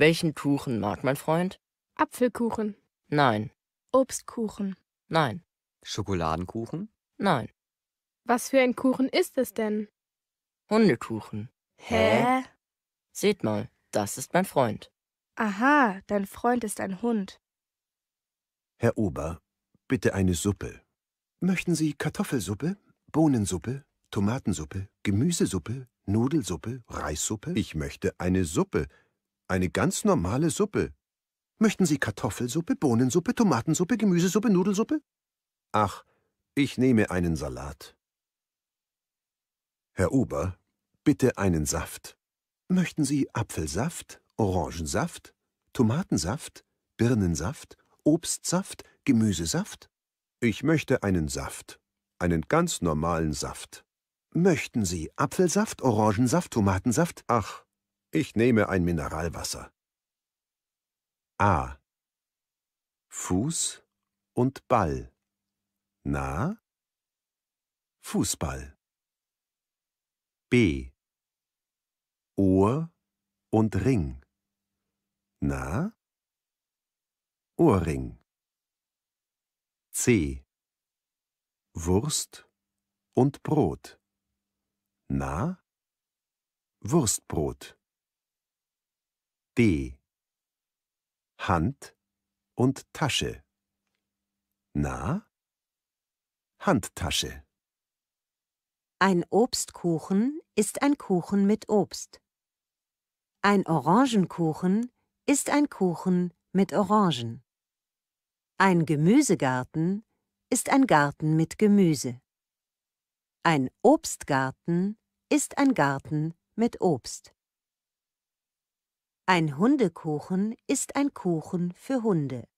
Welchen Kuchen mag mein Freund? Apfelkuchen. Nein. Obstkuchen. Nein. Schokoladenkuchen? Nein. Was für ein Kuchen ist es denn? Hundekuchen. Hä? Seht mal, das ist mein Freund. Aha, dein Freund ist ein Hund. Herr Ober, bitte eine Suppe. Möchten Sie Kartoffelsuppe, Bohnensuppe, Tomatensuppe, Gemüsesuppe, Nudelsuppe, Reissuppe? Ich möchte eine Suppe. Eine ganz normale Suppe. Möchten Sie Kartoffelsuppe, Bohnensuppe, Tomatensuppe, Gemüsesuppe, Nudelsuppe? Ach, ich nehme einen Salat. Herr Ober, bitte einen Saft. Möchten Sie Apfelsaft, Orangensaft, Tomatensaft, Birnensaft, Obstsaft, Gemüsesaft? Ich möchte einen Saft. Einen ganz normalen Saft. Möchten Sie Apfelsaft, Orangensaft, Tomatensaft? Ach, ich nehme ein Mineralwasser. A. Fuß und Ball. Na? Fußball. B. Ohr und Ring. Na? Ohrring. C. Wurst und Brot. Na? Wurstbrot. Hand und Tasche. Na? Handtasche. Ein Obstkuchen ist ein Kuchen mit Obst. Ein Orangenkuchen ist ein Kuchen mit Orangen. Ein Gemüsegarten ist ein Garten mit Gemüse. Ein Obstgarten ist ein Garten mit Obst. Ein Hundekuchen ist ein Kuchen für Hunde.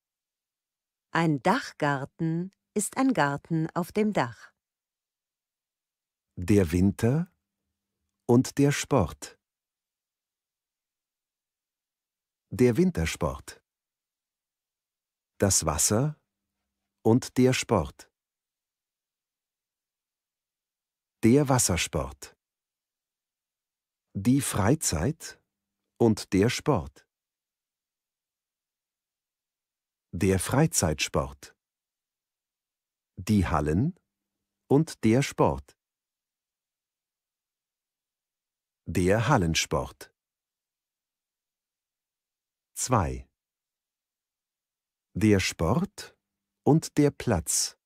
Ein Dachgarten ist ein Garten auf dem Dach. Der Winter und der Sport. Der Wintersport. Das Wasser und der Sport. Der Wassersport. Die Freizeit und der Sport. Der Freizeitsport. Die Hallen und der Sport. Der Hallensport. 2. Der Sport und der Platz.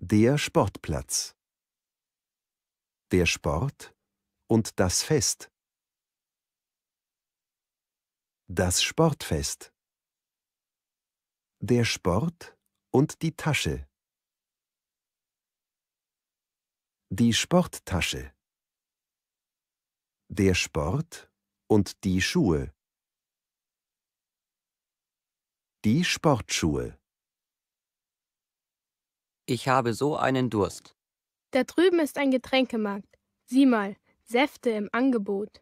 Der Sportplatz. Der Sport und das Fest. Das Sportfest. Der Sport und die Tasche. Die Sporttasche. Der Sport und die Schuhe. Die Sportschuhe. Ich habe so einen Durst. Da drüben ist ein Getränkemarkt. Sieh mal. Säfte im Angebot.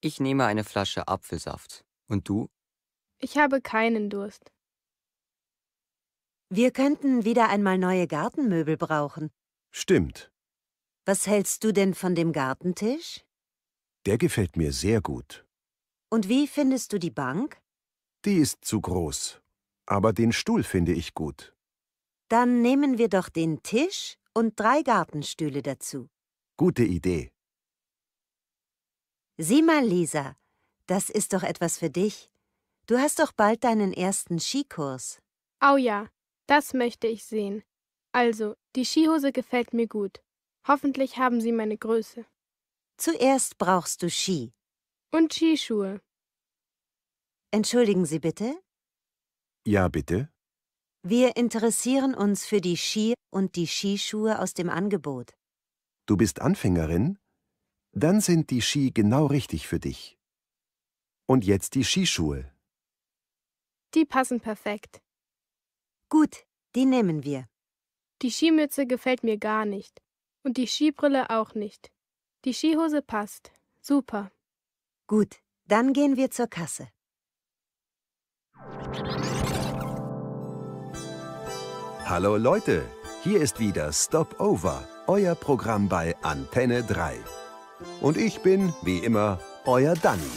Ich nehme eine Flasche Apfelsaft. Und du? Ich habe keinen Durst. Wir könnten wieder einmal neue Gartenmöbel brauchen. Stimmt. Was hältst du denn von dem Gartentisch? Der gefällt mir sehr gut. Und wie findest du die Bank? Die ist zu groß. Aber den Stuhl finde ich gut. Dann nehmen wir doch den Tisch und drei Gartenstühle dazu. Gute Idee. Sieh mal, Lisa, das ist doch etwas für dich. Du hast doch bald deinen ersten Skikurs. oh ja, das möchte ich sehen. Also, die Skihose gefällt mir gut. Hoffentlich haben sie meine Größe. Zuerst brauchst du Ski. Und Skischuhe. Entschuldigen Sie bitte? Ja, bitte. Wir interessieren uns für die Ski und die Skischuhe aus dem Angebot. Du bist Anfängerin? Dann sind die Ski genau richtig für dich. Und jetzt die Skischuhe. Die passen perfekt. Gut, die nehmen wir. Die Skimütze gefällt mir gar nicht. Und die Skibrille auch nicht. Die Skihose passt. Super. Gut, dann gehen wir zur Kasse. Hallo Leute, hier ist wieder Stopover, euer Programm bei Antenne 3. Und ich bin, wie immer, euer Danny.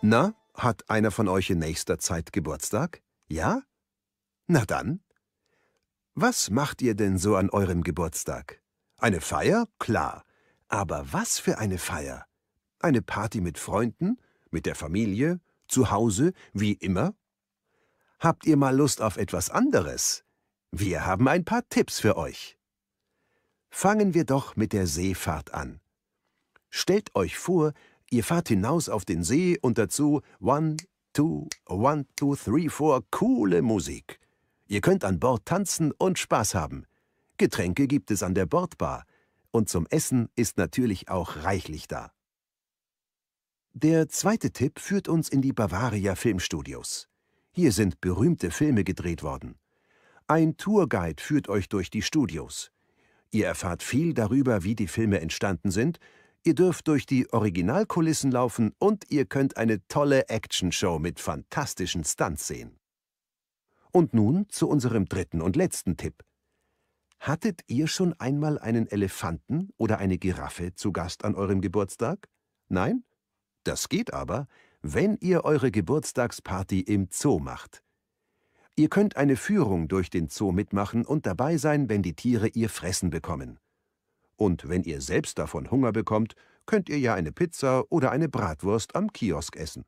Na, hat einer von euch in nächster Zeit Geburtstag? Ja? Na dann. Was macht ihr denn so an eurem Geburtstag? Eine Feier? Klar. Aber was für eine Feier? Eine Party mit Freunden? Mit der Familie? Zu Hause? Wie immer? Habt ihr mal Lust auf etwas anderes? Wir haben ein paar Tipps für euch. Fangen wir doch mit der Seefahrt an. Stellt euch vor, ihr fahrt hinaus auf den See und dazu One, Two, One, Two, Three, Four, coole Musik. Ihr könnt an Bord tanzen und Spaß haben. Getränke gibt es an der Bordbar und zum Essen ist natürlich auch reichlich da. Der zweite Tipp führt uns in die Bavaria Filmstudios. Hier sind berühmte Filme gedreht worden. Ein Tourguide führt euch durch die Studios. Ihr erfahrt viel darüber, wie die Filme entstanden sind, ihr dürft durch die Originalkulissen laufen und ihr könnt eine tolle Actionshow mit fantastischen Stunts sehen. Und nun zu unserem dritten und letzten Tipp. Hattet ihr schon einmal einen Elefanten oder eine Giraffe zu Gast an eurem Geburtstag? Nein? Das geht aber, wenn ihr eure Geburtstagsparty im Zoo macht. Ihr könnt eine Führung durch den Zoo mitmachen und dabei sein, wenn die Tiere ihr Fressen bekommen. Und wenn ihr selbst davon Hunger bekommt, könnt ihr ja eine Pizza oder eine Bratwurst am Kiosk essen.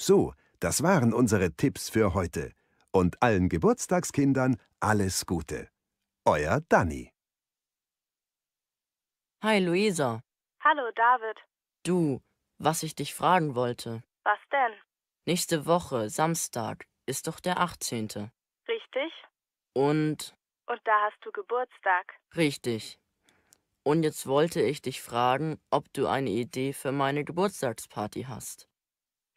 So, das waren unsere Tipps für heute. Und allen Geburtstagskindern alles Gute. Euer Danny. Hi Luisa. Hallo David. Du, was ich dich fragen wollte. Was denn? Nächste Woche, Samstag, ist doch der 18. Richtig. Und. Und da hast du Geburtstag. Richtig. Und jetzt wollte ich dich fragen, ob du eine Idee für meine Geburtstagsparty hast.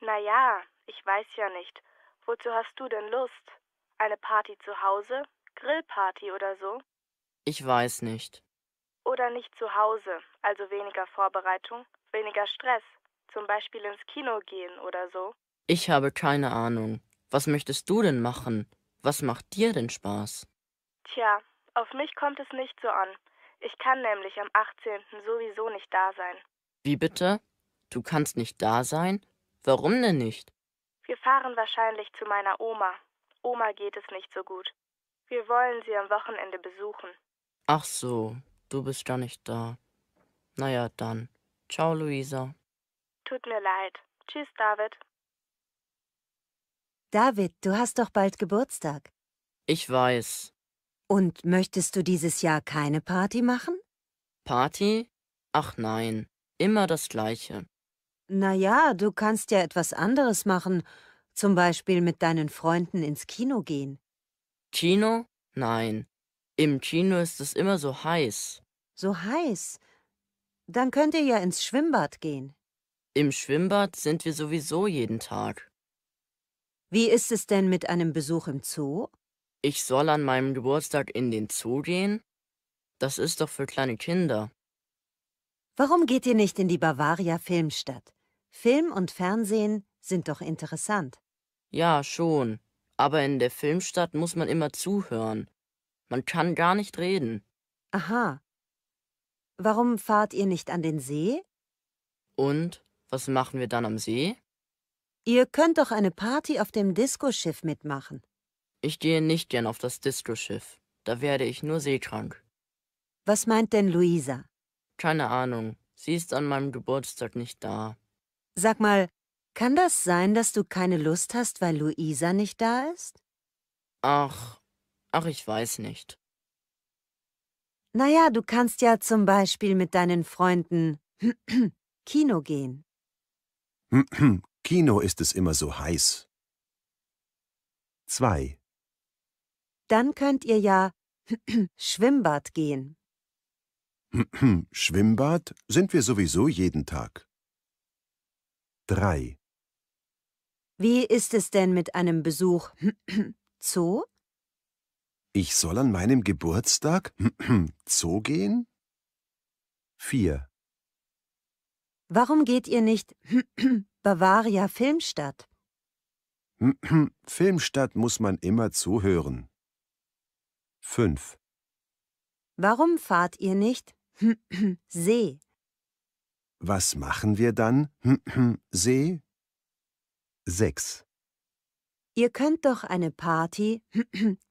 Na ja, ich weiß ja nicht. Wozu hast du denn Lust? Eine Party zu Hause? Grillparty oder so? Ich weiß nicht. Oder nicht zu Hause, also weniger Vorbereitung, weniger Stress, zum Beispiel ins Kino gehen oder so? Ich habe keine Ahnung. Was möchtest du denn machen? Was macht dir denn Spaß? Tja, auf mich kommt es nicht so an. Ich kann nämlich am 18. sowieso nicht da sein. Wie bitte? Du kannst nicht da sein? Warum denn nicht? Wir fahren wahrscheinlich zu meiner Oma. Oma geht es nicht so gut. Wir wollen sie am Wochenende besuchen. Ach so, du bist ja nicht da. Naja, dann. Ciao, Luisa. Tut mir leid. Tschüss, David. David, du hast doch bald Geburtstag. Ich weiß. Und möchtest du dieses Jahr keine Party machen? Party? Ach nein, immer das Gleiche. Na ja, du kannst ja etwas anderes machen, zum Beispiel mit deinen Freunden ins Kino gehen. Kino? Nein. Im Kino ist es immer so heiß. So heiß? Dann könnt ihr ja ins Schwimmbad gehen. Im Schwimmbad sind wir sowieso jeden Tag. Wie ist es denn mit einem Besuch im Zoo? Ich soll an meinem Geburtstag in den Zoo gehen? Das ist doch für kleine Kinder. Warum geht ihr nicht in die Bavaria Filmstadt? Film und Fernsehen sind doch interessant. Ja, schon. Aber in der Filmstadt muss man immer zuhören. Man kann gar nicht reden. Aha. Warum fahrt ihr nicht an den See? Und was machen wir dann am See? Ihr könnt doch eine Party auf dem Diskoschiff mitmachen. Ich gehe nicht gern auf das Diskoschiff. Da werde ich nur seekrank. Was meint denn Luisa? Keine Ahnung. Sie ist an meinem Geburtstag nicht da. Sag mal, kann das sein, dass du keine Lust hast, weil Luisa nicht da ist? Ach, ach, ich weiß nicht. Naja, du kannst ja zum Beispiel mit deinen Freunden Kino gehen. Kino ist es immer so heiß. 2. Dann könnt ihr ja Schwimmbad gehen. Schwimmbad sind wir sowieso jeden Tag. 3. Wie ist es denn mit einem Besuch Zoo? Ich soll an meinem Geburtstag Zoo gehen? 4. Warum geht ihr nicht Bavaria Filmstadt? Filmstadt muss man immer zuhören. 5. Warum fahrt ihr nicht See? Was machen wir dann, See? 6. Ihr könnt doch eine Party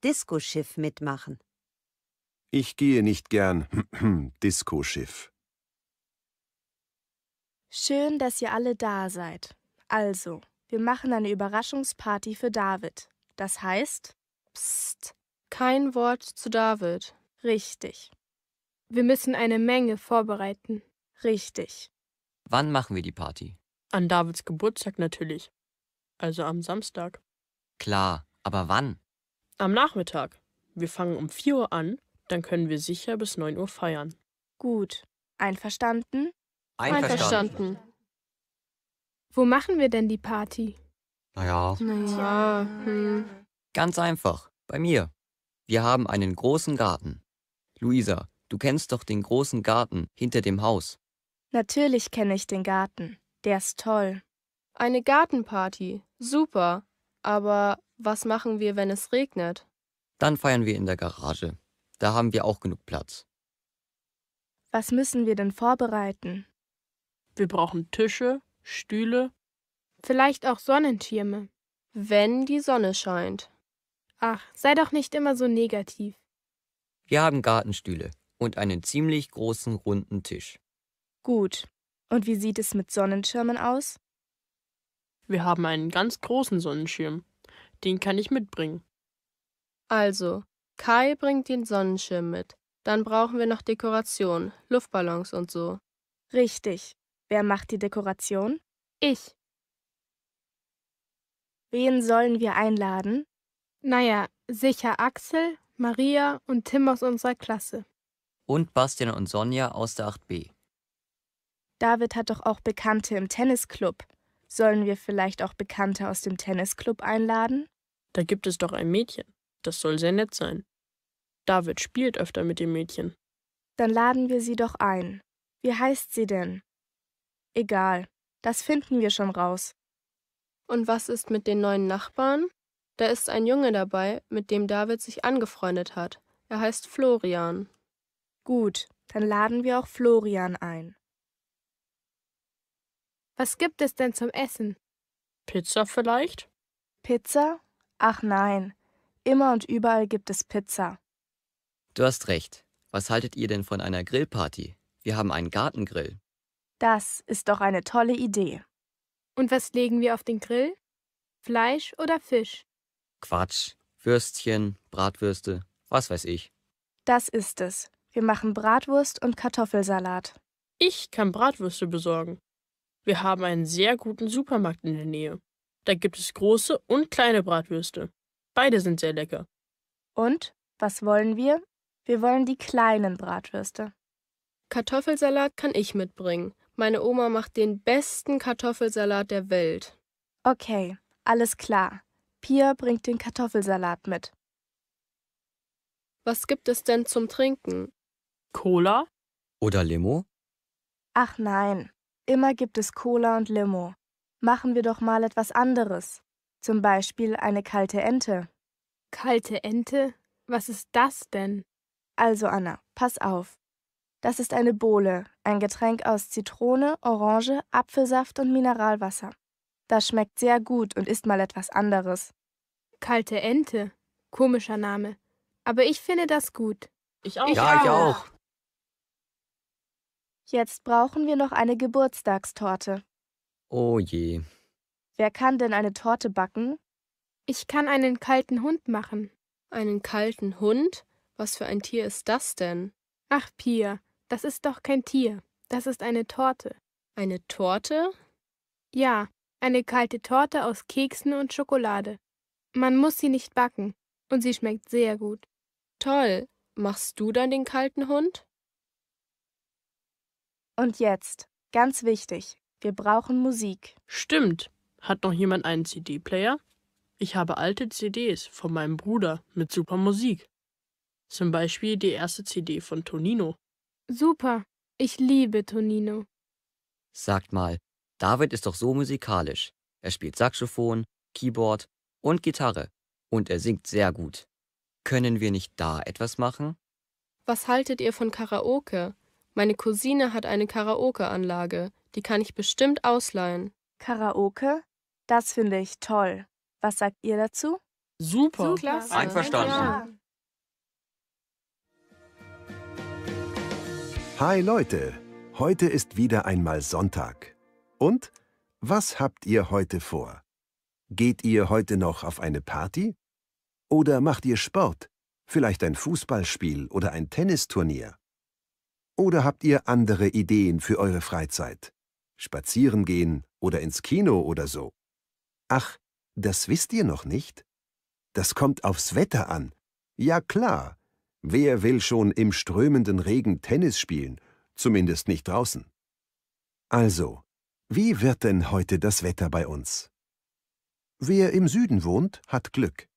Diskoschiff mitmachen. Ich gehe nicht gern Diskoschiff. Schön, dass ihr alle da seid. Also, wir machen eine Überraschungsparty für David. Das heißt, Psst. kein Wort zu David. Richtig. Wir müssen eine Menge vorbereiten. Richtig. Wann machen wir die Party? An Davids Geburtstag natürlich. Also am Samstag. Klar, aber wann? Am Nachmittag. Wir fangen um 4 Uhr an, dann können wir sicher bis 9 Uhr feiern. Gut. Einverstanden? Einverstanden. Einverstanden. Wo machen wir denn die Party? Naja. Naja. Ah, hm. Ganz einfach. Bei mir. Wir haben einen großen Garten. Luisa, du kennst doch den großen Garten hinter dem Haus. Natürlich kenne ich den Garten. Der ist toll. Eine Gartenparty. Super. Aber was machen wir, wenn es regnet? Dann feiern wir in der Garage. Da haben wir auch genug Platz. Was müssen wir denn vorbereiten? Wir brauchen Tische, Stühle. Vielleicht auch Sonnenschirme. Wenn die Sonne scheint. Ach, sei doch nicht immer so negativ. Wir haben Gartenstühle und einen ziemlich großen runden Tisch. Gut. Und wie sieht es mit Sonnenschirmen aus? Wir haben einen ganz großen Sonnenschirm. Den kann ich mitbringen. Also, Kai bringt den Sonnenschirm mit. Dann brauchen wir noch Dekoration, Luftballons und so. Richtig. Wer macht die Dekoration? Ich. Wen sollen wir einladen? Naja, sicher Axel, Maria und Tim aus unserer Klasse. Und Bastian und Sonja aus der 8b. David hat doch auch Bekannte im Tennisclub. Sollen wir vielleicht auch Bekannte aus dem Tennisclub einladen? Da gibt es doch ein Mädchen. Das soll sehr nett sein. David spielt öfter mit dem Mädchen. Dann laden wir sie doch ein. Wie heißt sie denn? Egal, das finden wir schon raus. Und was ist mit den neuen Nachbarn? Da ist ein Junge dabei, mit dem David sich angefreundet hat. Er heißt Florian. Gut, dann laden wir auch Florian ein. Was gibt es denn zum Essen? Pizza vielleicht? Pizza? Ach nein, immer und überall gibt es Pizza. Du hast recht. Was haltet ihr denn von einer Grillparty? Wir haben einen Gartengrill. Das ist doch eine tolle Idee. Und was legen wir auf den Grill? Fleisch oder Fisch? Quatsch. Würstchen, Bratwürste, was weiß ich. Das ist es. Wir machen Bratwurst und Kartoffelsalat. Ich kann Bratwürste besorgen. Wir haben einen sehr guten Supermarkt in der Nähe. Da gibt es große und kleine Bratwürste. Beide sind sehr lecker. Und was wollen wir? Wir wollen die kleinen Bratwürste. Kartoffelsalat kann ich mitbringen meine Oma macht den besten Kartoffelsalat der Welt. Okay, alles klar. Pia bringt den Kartoffelsalat mit. Was gibt es denn zum Trinken? Cola? Oder Limo? Ach nein, immer gibt es Cola und Limo. Machen wir doch mal etwas anderes. Zum Beispiel eine kalte Ente. Kalte Ente? Was ist das denn? Also Anna, pass auf. Das ist eine Bowle, ein Getränk aus Zitrone, Orange, Apfelsaft und Mineralwasser. Das schmeckt sehr gut und ist mal etwas anderes. Kalte Ente. Komischer Name. Aber ich finde das gut. Ich auch. Ich ja, auch. ich auch. Jetzt brauchen wir noch eine Geburtstagstorte. Oh je. Wer kann denn eine Torte backen? Ich kann einen kalten Hund machen. Einen kalten Hund? Was für ein Tier ist das denn? Ach, Pia, das ist doch kein Tier. Das ist eine Torte. Eine Torte? Ja, eine kalte Torte aus Keksen und Schokolade. Man muss sie nicht backen. Und sie schmeckt sehr gut. Toll. Machst du dann den kalten Hund? Und jetzt, ganz wichtig, wir brauchen Musik. Stimmt. Hat noch jemand einen CD-Player? Ich habe alte CDs von meinem Bruder mit super Musik. Zum Beispiel die erste CD von Tonino. Super, ich liebe Tonino. Sagt mal, David ist doch so musikalisch. Er spielt Saxophon, Keyboard und Gitarre und er singt sehr gut. Können wir nicht da etwas machen? Was haltet ihr von Karaoke? Meine Cousine hat eine Karaoke-Anlage, die kann ich bestimmt ausleihen. Karaoke? Das finde ich toll. Was sagt ihr dazu? Super. Super. Einverstanden. Ja. Hi Leute, heute ist wieder einmal Sonntag. Und was habt ihr heute vor? Geht ihr heute noch auf eine Party? Oder macht ihr Sport, vielleicht ein Fußballspiel oder ein Tennisturnier? Oder habt ihr andere Ideen für eure Freizeit? Spazieren gehen oder ins Kino oder so? Ach, das wisst ihr noch nicht? Das kommt aufs Wetter an. Ja klar, Wer will schon im strömenden Regen Tennis spielen, zumindest nicht draußen? Also, wie wird denn heute das Wetter bei uns? Wer im Süden wohnt, hat Glück.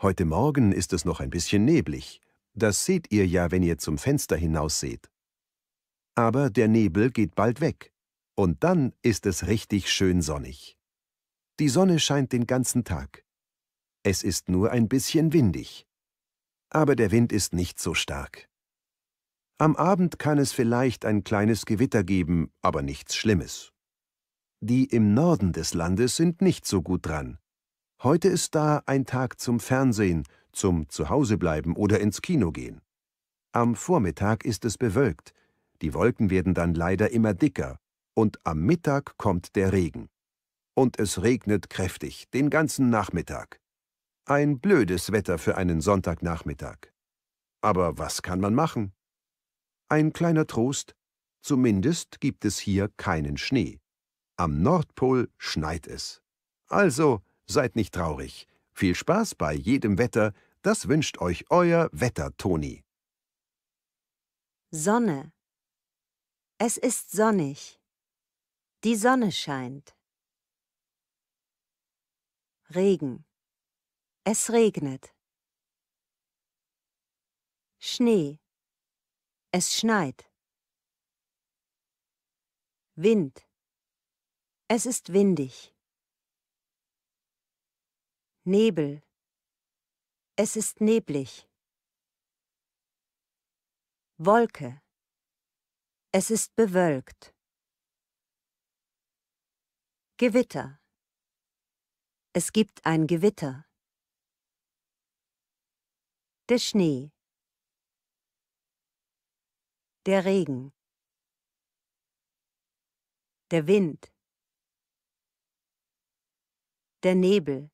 Heute Morgen ist es noch ein bisschen neblig, das seht ihr ja, wenn ihr zum Fenster hinausseht. Aber der Nebel geht bald weg, und dann ist es richtig schön sonnig. Die Sonne scheint den ganzen Tag. Es ist nur ein bisschen windig, aber der Wind ist nicht so stark. Am Abend kann es vielleicht ein kleines Gewitter geben, aber nichts Schlimmes. Die im Norden des Landes sind nicht so gut dran. Heute ist da ein Tag zum Fernsehen, zum Zuhausebleiben oder ins Kino gehen. Am Vormittag ist es bewölkt, die Wolken werden dann leider immer dicker, und am Mittag kommt der Regen. Und es regnet kräftig, den ganzen Nachmittag. Ein blödes Wetter für einen Sonntagnachmittag. Aber was kann man machen? Ein kleiner Trost, zumindest gibt es hier keinen Schnee. Am Nordpol schneit es. Also seid nicht traurig. Viel Spaß bei jedem Wetter, das wünscht euch euer Wettertoni. Sonne. Es ist sonnig. Die Sonne scheint. Regen. Es regnet. Schnee. Es schneit. Wind. Es ist windig. Nebel. Es ist neblig. Wolke. Es ist bewölkt. Gewitter. Es gibt ein Gewitter. Der Schnee. Der Regen. Der Wind. Der Nebel.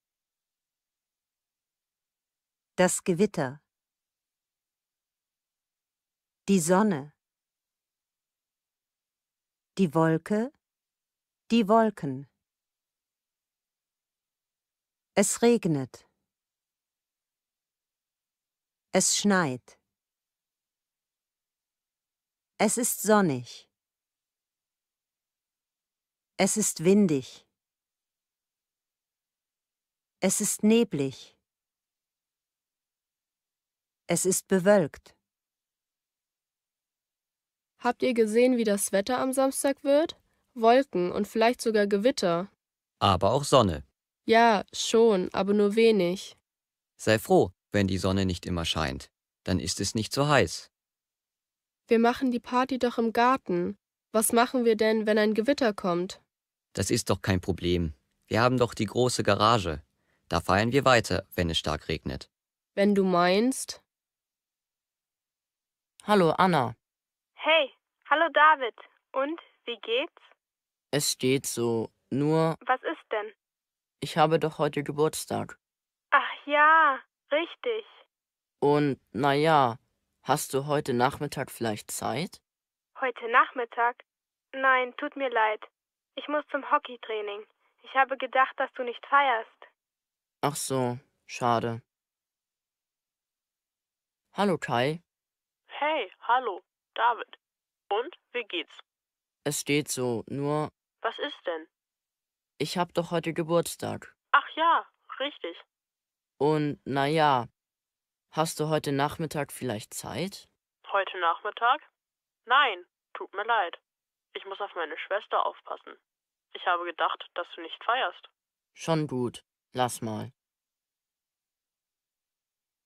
Das Gewitter. Die Sonne. Die Wolke. Die Wolken. Es regnet. Es schneit. Es ist sonnig. Es ist windig. Es ist neblig. Es ist bewölkt. Habt ihr gesehen, wie das Wetter am Samstag wird? Wolken und vielleicht sogar Gewitter. Aber auch Sonne. Ja, schon, aber nur wenig. Sei froh, wenn die Sonne nicht immer scheint. Dann ist es nicht so heiß. Wir machen die Party doch im Garten. Was machen wir denn, wenn ein Gewitter kommt? Das ist doch kein Problem. Wir haben doch die große Garage. Da feiern wir weiter, wenn es stark regnet. Wenn du meinst. Hallo Anna. Hey, hallo David. Und wie geht's? Es steht so, nur. Was ist denn? Ich habe doch heute Geburtstag. Ach ja, Richtig. Und na ja, hast du heute Nachmittag vielleicht Zeit? Heute Nachmittag? Nein, tut mir leid. Ich muss zum Hockeytraining. Ich habe gedacht, dass du nicht feierst. Ach so, schade. Hallo Kai. Hey, hallo, David. Und, wie geht's? Es steht so, nur. Was ist denn? Ich hab doch heute Geburtstag. Ach ja, richtig. Und naja, hast du heute Nachmittag vielleicht Zeit? Heute Nachmittag? Nein, tut mir leid. Ich muss auf meine Schwester aufpassen. Ich habe gedacht, dass du nicht feierst. Schon gut, lass mal.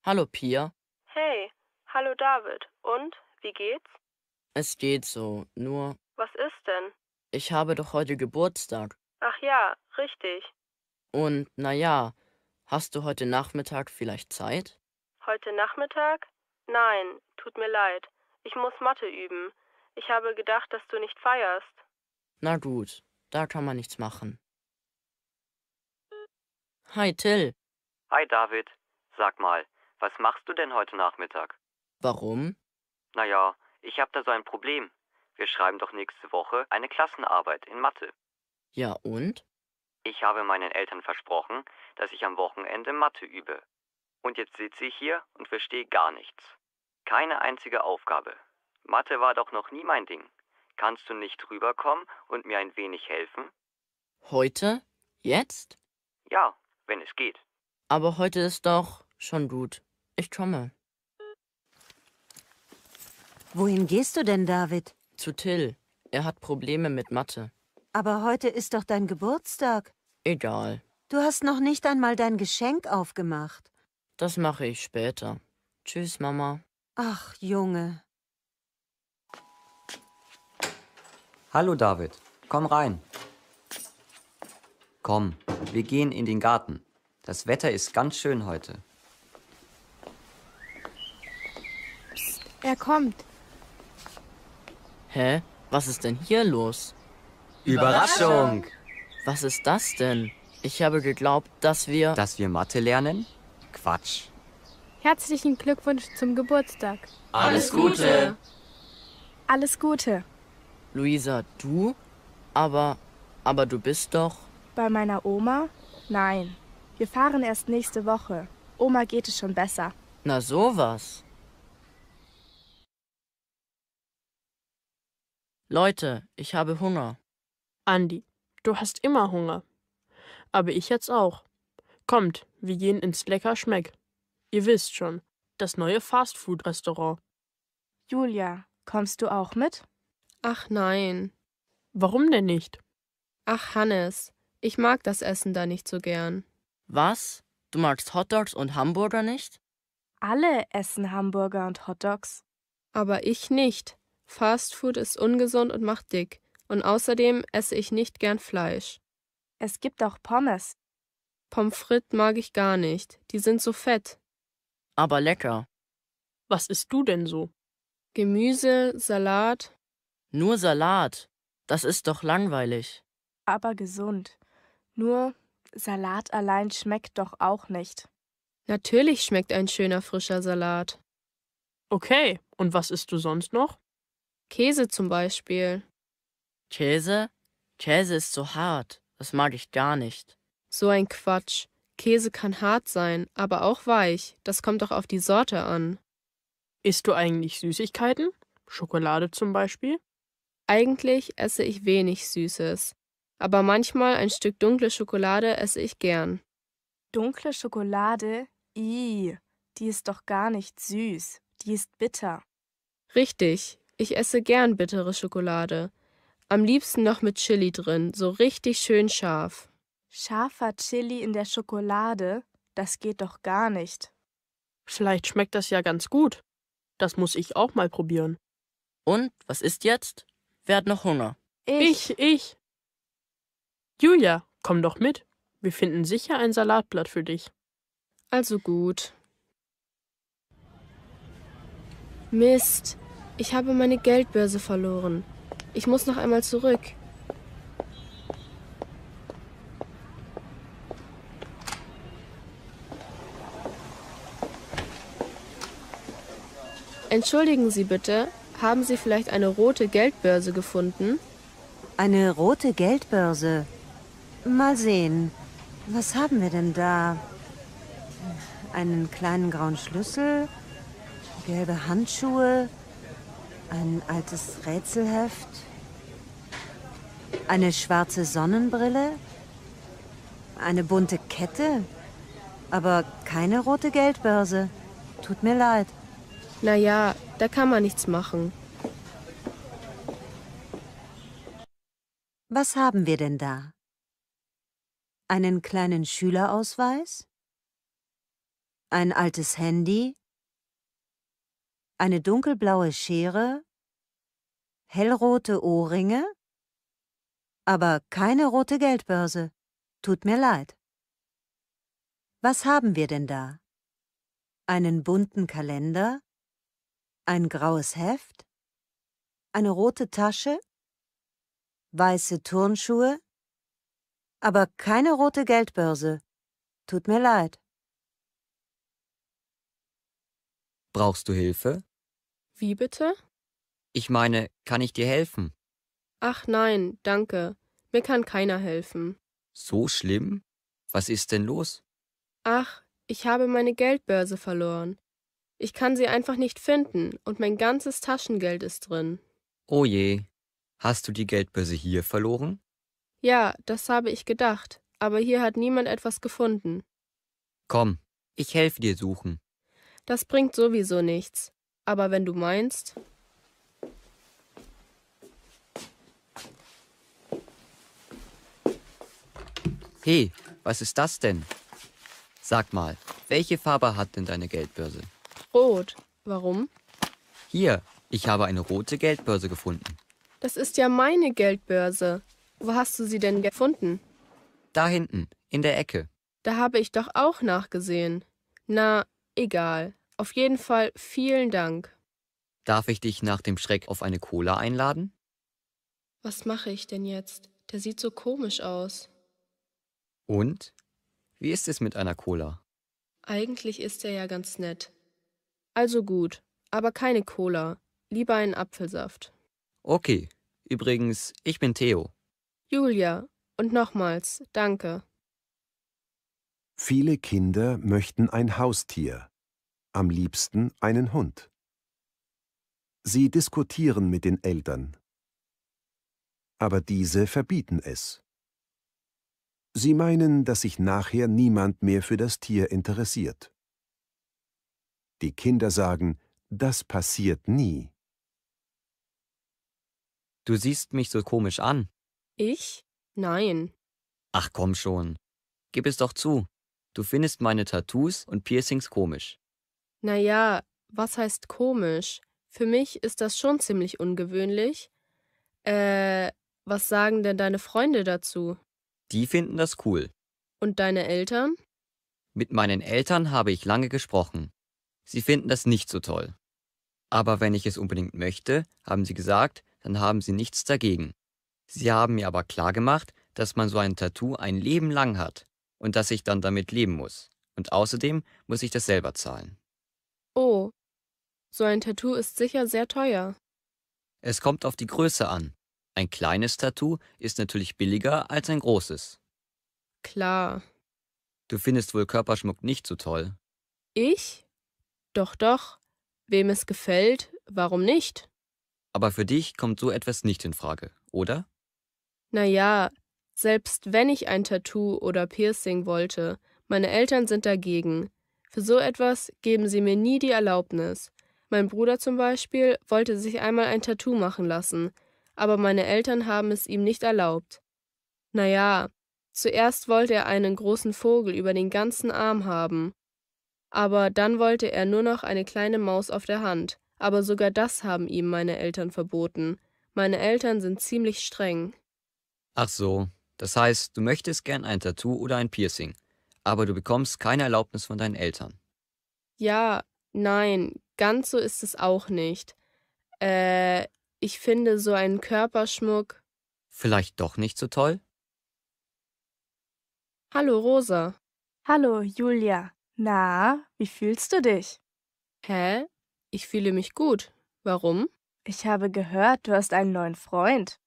Hallo Pia. Hey, hallo David. Und, wie geht's? Es geht so, nur. Was ist denn? Ich habe doch heute Geburtstag. Ach ja, richtig. Und naja, Hast du heute Nachmittag vielleicht Zeit? Heute Nachmittag? Nein, tut mir leid. Ich muss Mathe üben. Ich habe gedacht, dass du nicht feierst. Na gut, da kann man nichts machen. Hi Till. Hi David. Sag mal, was machst du denn heute Nachmittag? Warum? Naja, ich hab da so ein Problem. Wir schreiben doch nächste Woche eine Klassenarbeit in Mathe. Ja und? Ich habe meinen Eltern versprochen, dass ich am Wochenende Mathe übe. Und jetzt sitze ich hier und verstehe gar nichts. Keine einzige Aufgabe. Mathe war doch noch nie mein Ding. Kannst du nicht rüberkommen und mir ein wenig helfen? Heute? Jetzt? Ja, wenn es geht. Aber heute ist doch schon gut. Ich komme. Wohin gehst du denn, David? Zu Till. Er hat Probleme mit Mathe. Aber heute ist doch dein Geburtstag. Egal. Du hast noch nicht einmal dein Geschenk aufgemacht. Das mache ich später. Tschüss, Mama. Ach, Junge. Hallo, David. Komm rein. Komm, wir gehen in den Garten. Das Wetter ist ganz schön heute. Psst, er kommt. Hä? Was ist denn hier los? Überraschung! Was ist das denn? Ich habe geglaubt, dass wir... Dass wir Mathe lernen? Quatsch. Herzlichen Glückwunsch zum Geburtstag. Alles Gute! Alles Gute. Luisa, du? Aber... aber du bist doch... Bei meiner Oma? Nein. Wir fahren erst nächste Woche. Oma geht es schon besser. Na sowas. Leute, ich habe Hunger. Andi, du hast immer Hunger. Aber ich jetzt auch. Kommt, wir gehen ins Lecker Schmeck. Ihr wisst schon, das neue Fastfood-Restaurant. Julia, kommst du auch mit? Ach nein. Warum denn nicht? Ach Hannes, ich mag das Essen da nicht so gern. Was? Du magst Hotdogs und Hamburger nicht? Alle essen Hamburger und Hotdogs. Aber ich nicht. Fastfood ist ungesund und macht dick. Und außerdem esse ich nicht gern Fleisch. Es gibt auch Pommes. Pommes frites mag ich gar nicht. Die sind so fett. Aber lecker. Was isst du denn so? Gemüse, Salat. Nur Salat. Das ist doch langweilig. Aber gesund. Nur Salat allein schmeckt doch auch nicht. Natürlich schmeckt ein schöner frischer Salat. Okay, und was isst du sonst noch? Käse zum Beispiel. Käse? Käse ist so hart. Das mag ich gar nicht. So ein Quatsch. Käse kann hart sein, aber auch weich. Das kommt doch auf die Sorte an. Isst du eigentlich Süßigkeiten? Schokolade zum Beispiel? Eigentlich esse ich wenig Süßes. Aber manchmal ein Stück dunkle Schokolade esse ich gern. Dunkle Schokolade? I, die ist doch gar nicht süß. Die ist bitter. Richtig, ich esse gern bittere Schokolade. Am liebsten noch mit Chili drin, so richtig schön scharf. Scharfer Chili in der Schokolade? Das geht doch gar nicht. Vielleicht schmeckt das ja ganz gut. Das muss ich auch mal probieren. Und was ist jetzt? Wer hat noch Hunger? Ich, ich. ich. Julia, komm doch mit. Wir finden sicher ein Salatblatt für dich. Also gut. Mist, ich habe meine Geldbörse verloren. Ich muss noch einmal zurück. Entschuldigen Sie bitte, haben Sie vielleicht eine rote Geldbörse gefunden? Eine rote Geldbörse? Mal sehen. Was haben wir denn da? Einen kleinen grauen Schlüssel, gelbe Handschuhe, ein altes Rätselheft. Eine schwarze Sonnenbrille. Eine bunte Kette. Aber keine rote Geldbörse. Tut mir leid. Naja, da kann man nichts machen. Was haben wir denn da? Einen kleinen Schülerausweis? Ein altes Handy? eine dunkelblaue Schere, hellrote Ohrringe, aber keine rote Geldbörse. Tut mir leid. Was haben wir denn da? Einen bunten Kalender? Ein graues Heft? Eine rote Tasche? Weiße Turnschuhe? Aber keine rote Geldbörse. Tut mir leid. Brauchst du Hilfe? Wie bitte? Ich meine, kann ich dir helfen? Ach nein, danke. Mir kann keiner helfen. So schlimm? Was ist denn los? Ach, ich habe meine Geldbörse verloren. Ich kann sie einfach nicht finden und mein ganzes Taschengeld ist drin. Oh je. Hast du die Geldbörse hier verloren? Ja, das habe ich gedacht, aber hier hat niemand etwas gefunden. Komm, ich helfe dir suchen. Das bringt sowieso nichts. Aber wenn du meinst. Hey, was ist das denn? Sag mal, welche Farbe hat denn deine Geldbörse? Rot. Warum? Hier, ich habe eine rote Geldbörse gefunden. Das ist ja meine Geldbörse. Wo hast du sie denn gefunden? Da hinten, in der Ecke. Da habe ich doch auch nachgesehen. Na, egal. Auf jeden Fall vielen Dank. Darf ich dich nach dem Schreck auf eine Cola einladen? Was mache ich denn jetzt? Der sieht so komisch aus. Und? Wie ist es mit einer Cola? Eigentlich ist er ja ganz nett. Also gut, aber keine Cola. Lieber einen Apfelsaft. Okay. Übrigens, ich bin Theo. Julia, und nochmals, danke. Viele Kinder möchten ein Haustier am liebsten einen Hund. Sie diskutieren mit den Eltern. Aber diese verbieten es. Sie meinen, dass sich nachher niemand mehr für das Tier interessiert. Die Kinder sagen, das passiert nie. Du siehst mich so komisch an. Ich? Nein. Ach komm schon. Gib es doch zu. Du findest meine Tattoos und Piercings komisch. Naja, was heißt komisch? Für mich ist das schon ziemlich ungewöhnlich. Äh, was sagen denn deine Freunde dazu? Die finden das cool. Und deine Eltern? Mit meinen Eltern habe ich lange gesprochen. Sie finden das nicht so toll. Aber wenn ich es unbedingt möchte, haben sie gesagt, dann haben sie nichts dagegen. Sie haben mir aber klargemacht, dass man so ein Tattoo ein Leben lang hat und dass ich dann damit leben muss. Und außerdem muss ich das selber zahlen. Oh, so ein Tattoo ist sicher sehr teuer. Es kommt auf die Größe an. Ein kleines Tattoo ist natürlich billiger als ein großes. Klar. Du findest wohl Körperschmuck nicht so toll. Ich? Doch, doch. Wem es gefällt, warum nicht? Aber für dich kommt so etwas nicht in Frage, oder? Naja, selbst wenn ich ein Tattoo oder Piercing wollte, meine Eltern sind dagegen. Für so etwas geben sie mir nie die Erlaubnis. Mein Bruder zum Beispiel wollte sich einmal ein Tattoo machen lassen, aber meine Eltern haben es ihm nicht erlaubt. Naja, zuerst wollte er einen großen Vogel über den ganzen Arm haben. Aber dann wollte er nur noch eine kleine Maus auf der Hand, aber sogar das haben ihm meine Eltern verboten. Meine Eltern sind ziemlich streng. Ach so, das heißt, du möchtest gern ein Tattoo oder ein Piercing aber du bekommst keine Erlaubnis von deinen Eltern. Ja, nein, ganz so ist es auch nicht. Äh, ich finde so einen Körperschmuck. Vielleicht doch nicht so toll? Hallo Rosa. Hallo Julia. Na, wie fühlst du dich? Hä? Ich fühle mich gut. Warum? Ich habe gehört, du hast einen neuen Freund.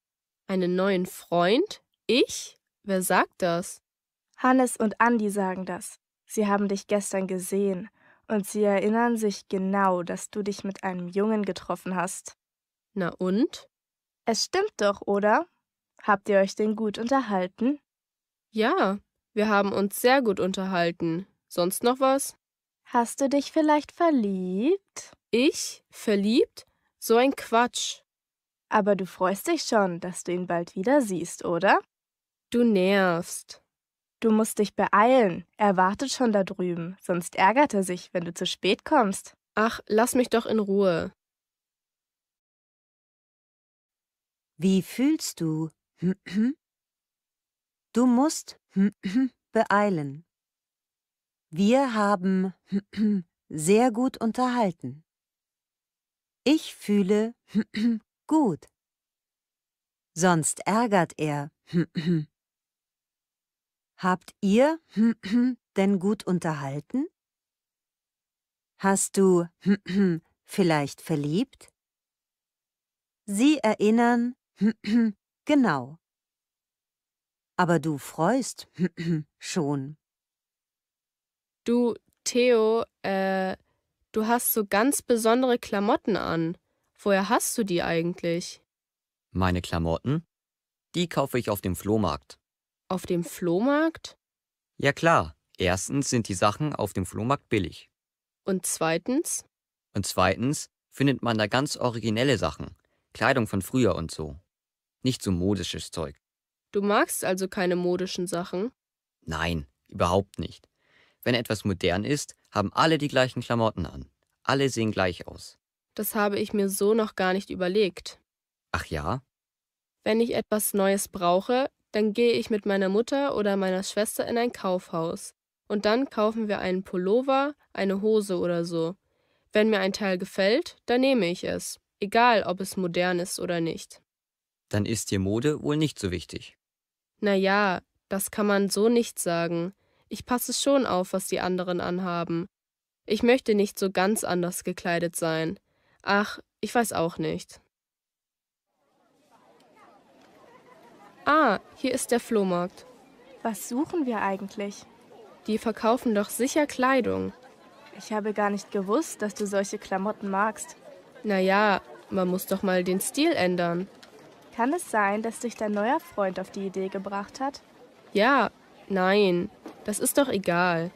Einen neuen Freund? Ich? Wer sagt das? Hannes und Andi sagen das. Sie haben dich gestern gesehen und sie erinnern sich genau, dass du dich mit einem Jungen getroffen hast. Na und? Es stimmt doch, oder? Habt ihr euch denn gut unterhalten? Ja, wir haben uns sehr gut unterhalten. Sonst noch was? Hast du dich vielleicht verliebt? Ich? Verliebt? So ein Quatsch. Aber du freust dich schon, dass du ihn bald wieder siehst, oder? Du nervst. Du musst dich beeilen. Er wartet schon da drüben, sonst ärgert er sich, wenn du zu spät kommst. Ach, lass mich doch in Ruhe. Wie fühlst du? Du musst beeilen. Wir haben sehr gut unterhalten. Ich fühle gut. Sonst ärgert er Habt ihr denn gut unterhalten? Hast du vielleicht verliebt? Sie erinnern genau. Aber du freust schon. Du, Theo, äh, du hast so ganz besondere Klamotten an. Woher hast du die eigentlich? Meine Klamotten? Die kaufe ich auf dem Flohmarkt. Auf dem Flohmarkt? Ja klar, erstens sind die Sachen auf dem Flohmarkt billig. Und zweitens? Und zweitens findet man da ganz originelle Sachen, Kleidung von früher und so. Nicht so modisches Zeug. Du magst also keine modischen Sachen? Nein, überhaupt nicht. Wenn etwas modern ist, haben alle die gleichen Klamotten an. Alle sehen gleich aus. Das habe ich mir so noch gar nicht überlegt. Ach ja? Wenn ich etwas Neues brauche, dann gehe ich mit meiner Mutter oder meiner Schwester in ein Kaufhaus. Und dann kaufen wir einen Pullover, eine Hose oder so. Wenn mir ein Teil gefällt, dann nehme ich es. Egal, ob es modern ist oder nicht. Dann ist dir Mode wohl nicht so wichtig. Naja, das kann man so nicht sagen. Ich passe schon auf, was die anderen anhaben. Ich möchte nicht so ganz anders gekleidet sein. Ach, ich weiß auch nicht. Ah, hier ist der Flohmarkt. Was suchen wir eigentlich? Die verkaufen doch sicher Kleidung. Ich habe gar nicht gewusst, dass du solche Klamotten magst. Naja, man muss doch mal den Stil ändern. Kann es sein, dass dich dein neuer Freund auf die Idee gebracht hat? Ja, nein, das ist doch egal.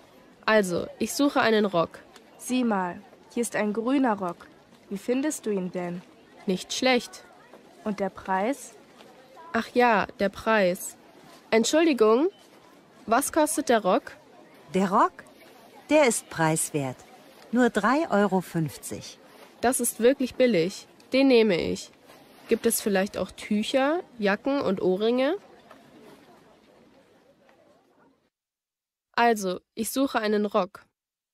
Also, ich suche einen Rock. Sieh mal, hier ist ein grüner Rock. Wie findest du ihn denn? Nicht schlecht. Und der Preis? Ach ja, der Preis. Entschuldigung, was kostet der Rock? Der Rock? Der ist preiswert. Nur 3,50 Euro. Das ist wirklich billig. Den nehme ich. Gibt es vielleicht auch Tücher, Jacken und Ohrringe? Also, ich suche einen Rock.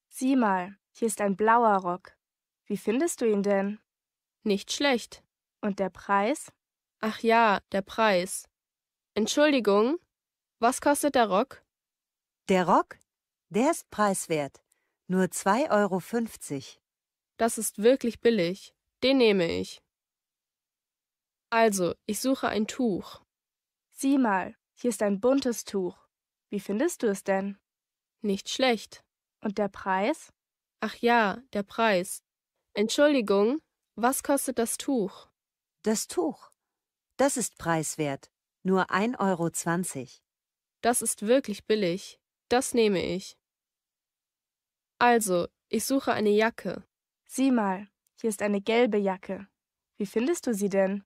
Sieh mal, hier ist ein blauer Rock. Wie findest du ihn denn? Nicht schlecht. Und der Preis? Ach ja, der Preis. Entschuldigung, was kostet der Rock? Der Rock? Der ist preiswert. Nur 2,50 Euro. Das ist wirklich billig. Den nehme ich. Also, ich suche ein Tuch. Sieh mal, hier ist ein buntes Tuch. Wie findest du es denn? Nicht schlecht. Und der Preis? Ach ja, der Preis. Entschuldigung, was kostet das Tuch? Das Tuch? Das ist preiswert. Nur 1,20 Euro. Das ist wirklich billig. Das nehme ich. Also, ich suche eine Jacke. Sieh mal, hier ist eine gelbe Jacke. Wie findest du sie denn?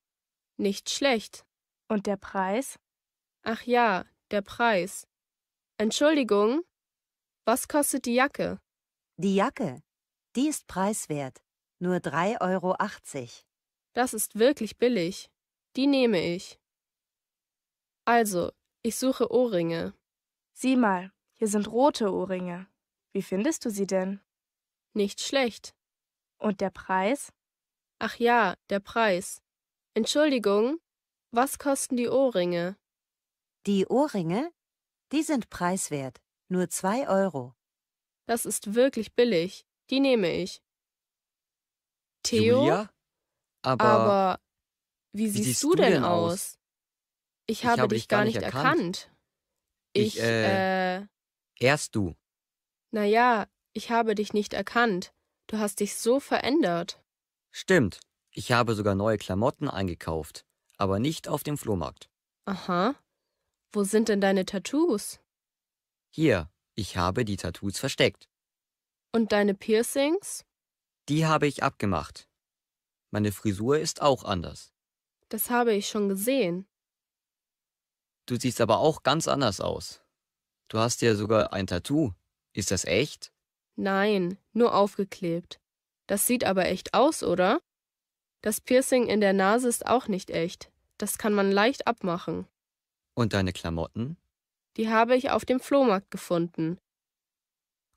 Nicht schlecht. Und der Preis? Ach ja, der Preis. Entschuldigung, was kostet die Jacke? Die Jacke, die ist preiswert. Nur 3,80 Euro. Das ist wirklich billig. Die nehme ich. Also, ich suche Ohrringe. Sieh mal, hier sind rote Ohrringe. Wie findest du sie denn? Nicht schlecht. Und der Preis? Ach ja, der Preis. Entschuldigung, was kosten die Ohrringe? Die Ohrringe? Die sind preiswert, nur zwei Euro. Das ist wirklich billig, die nehme ich. Theo? Julia? Aber, aber wie siehst, Wie siehst du, du, denn aus? aus? Ich, ich habe, habe, dich gar nicht erkannt. erkannt. Ich, ich, äh, äh Erst du. Naja, ich habe dich nicht erkannt. Du hast dich so verändert. Stimmt. Ich habe sogar neue Klamotten eingekauft, aber nicht auf dem Flohmarkt. Aha. Wo sind denn deine Tattoos? Hier, ich habe die Tattoos versteckt. Und deine Piercings? Die habe ich abgemacht. Meine Frisur ist auch anders. Das habe ich schon gesehen. Du siehst aber auch ganz anders aus. Du hast ja sogar ein Tattoo. Ist das echt? Nein, nur aufgeklebt. Das sieht aber echt aus, oder? Das Piercing in der Nase ist auch nicht echt. Das kann man leicht abmachen. Und deine Klamotten? Die habe ich auf dem Flohmarkt gefunden.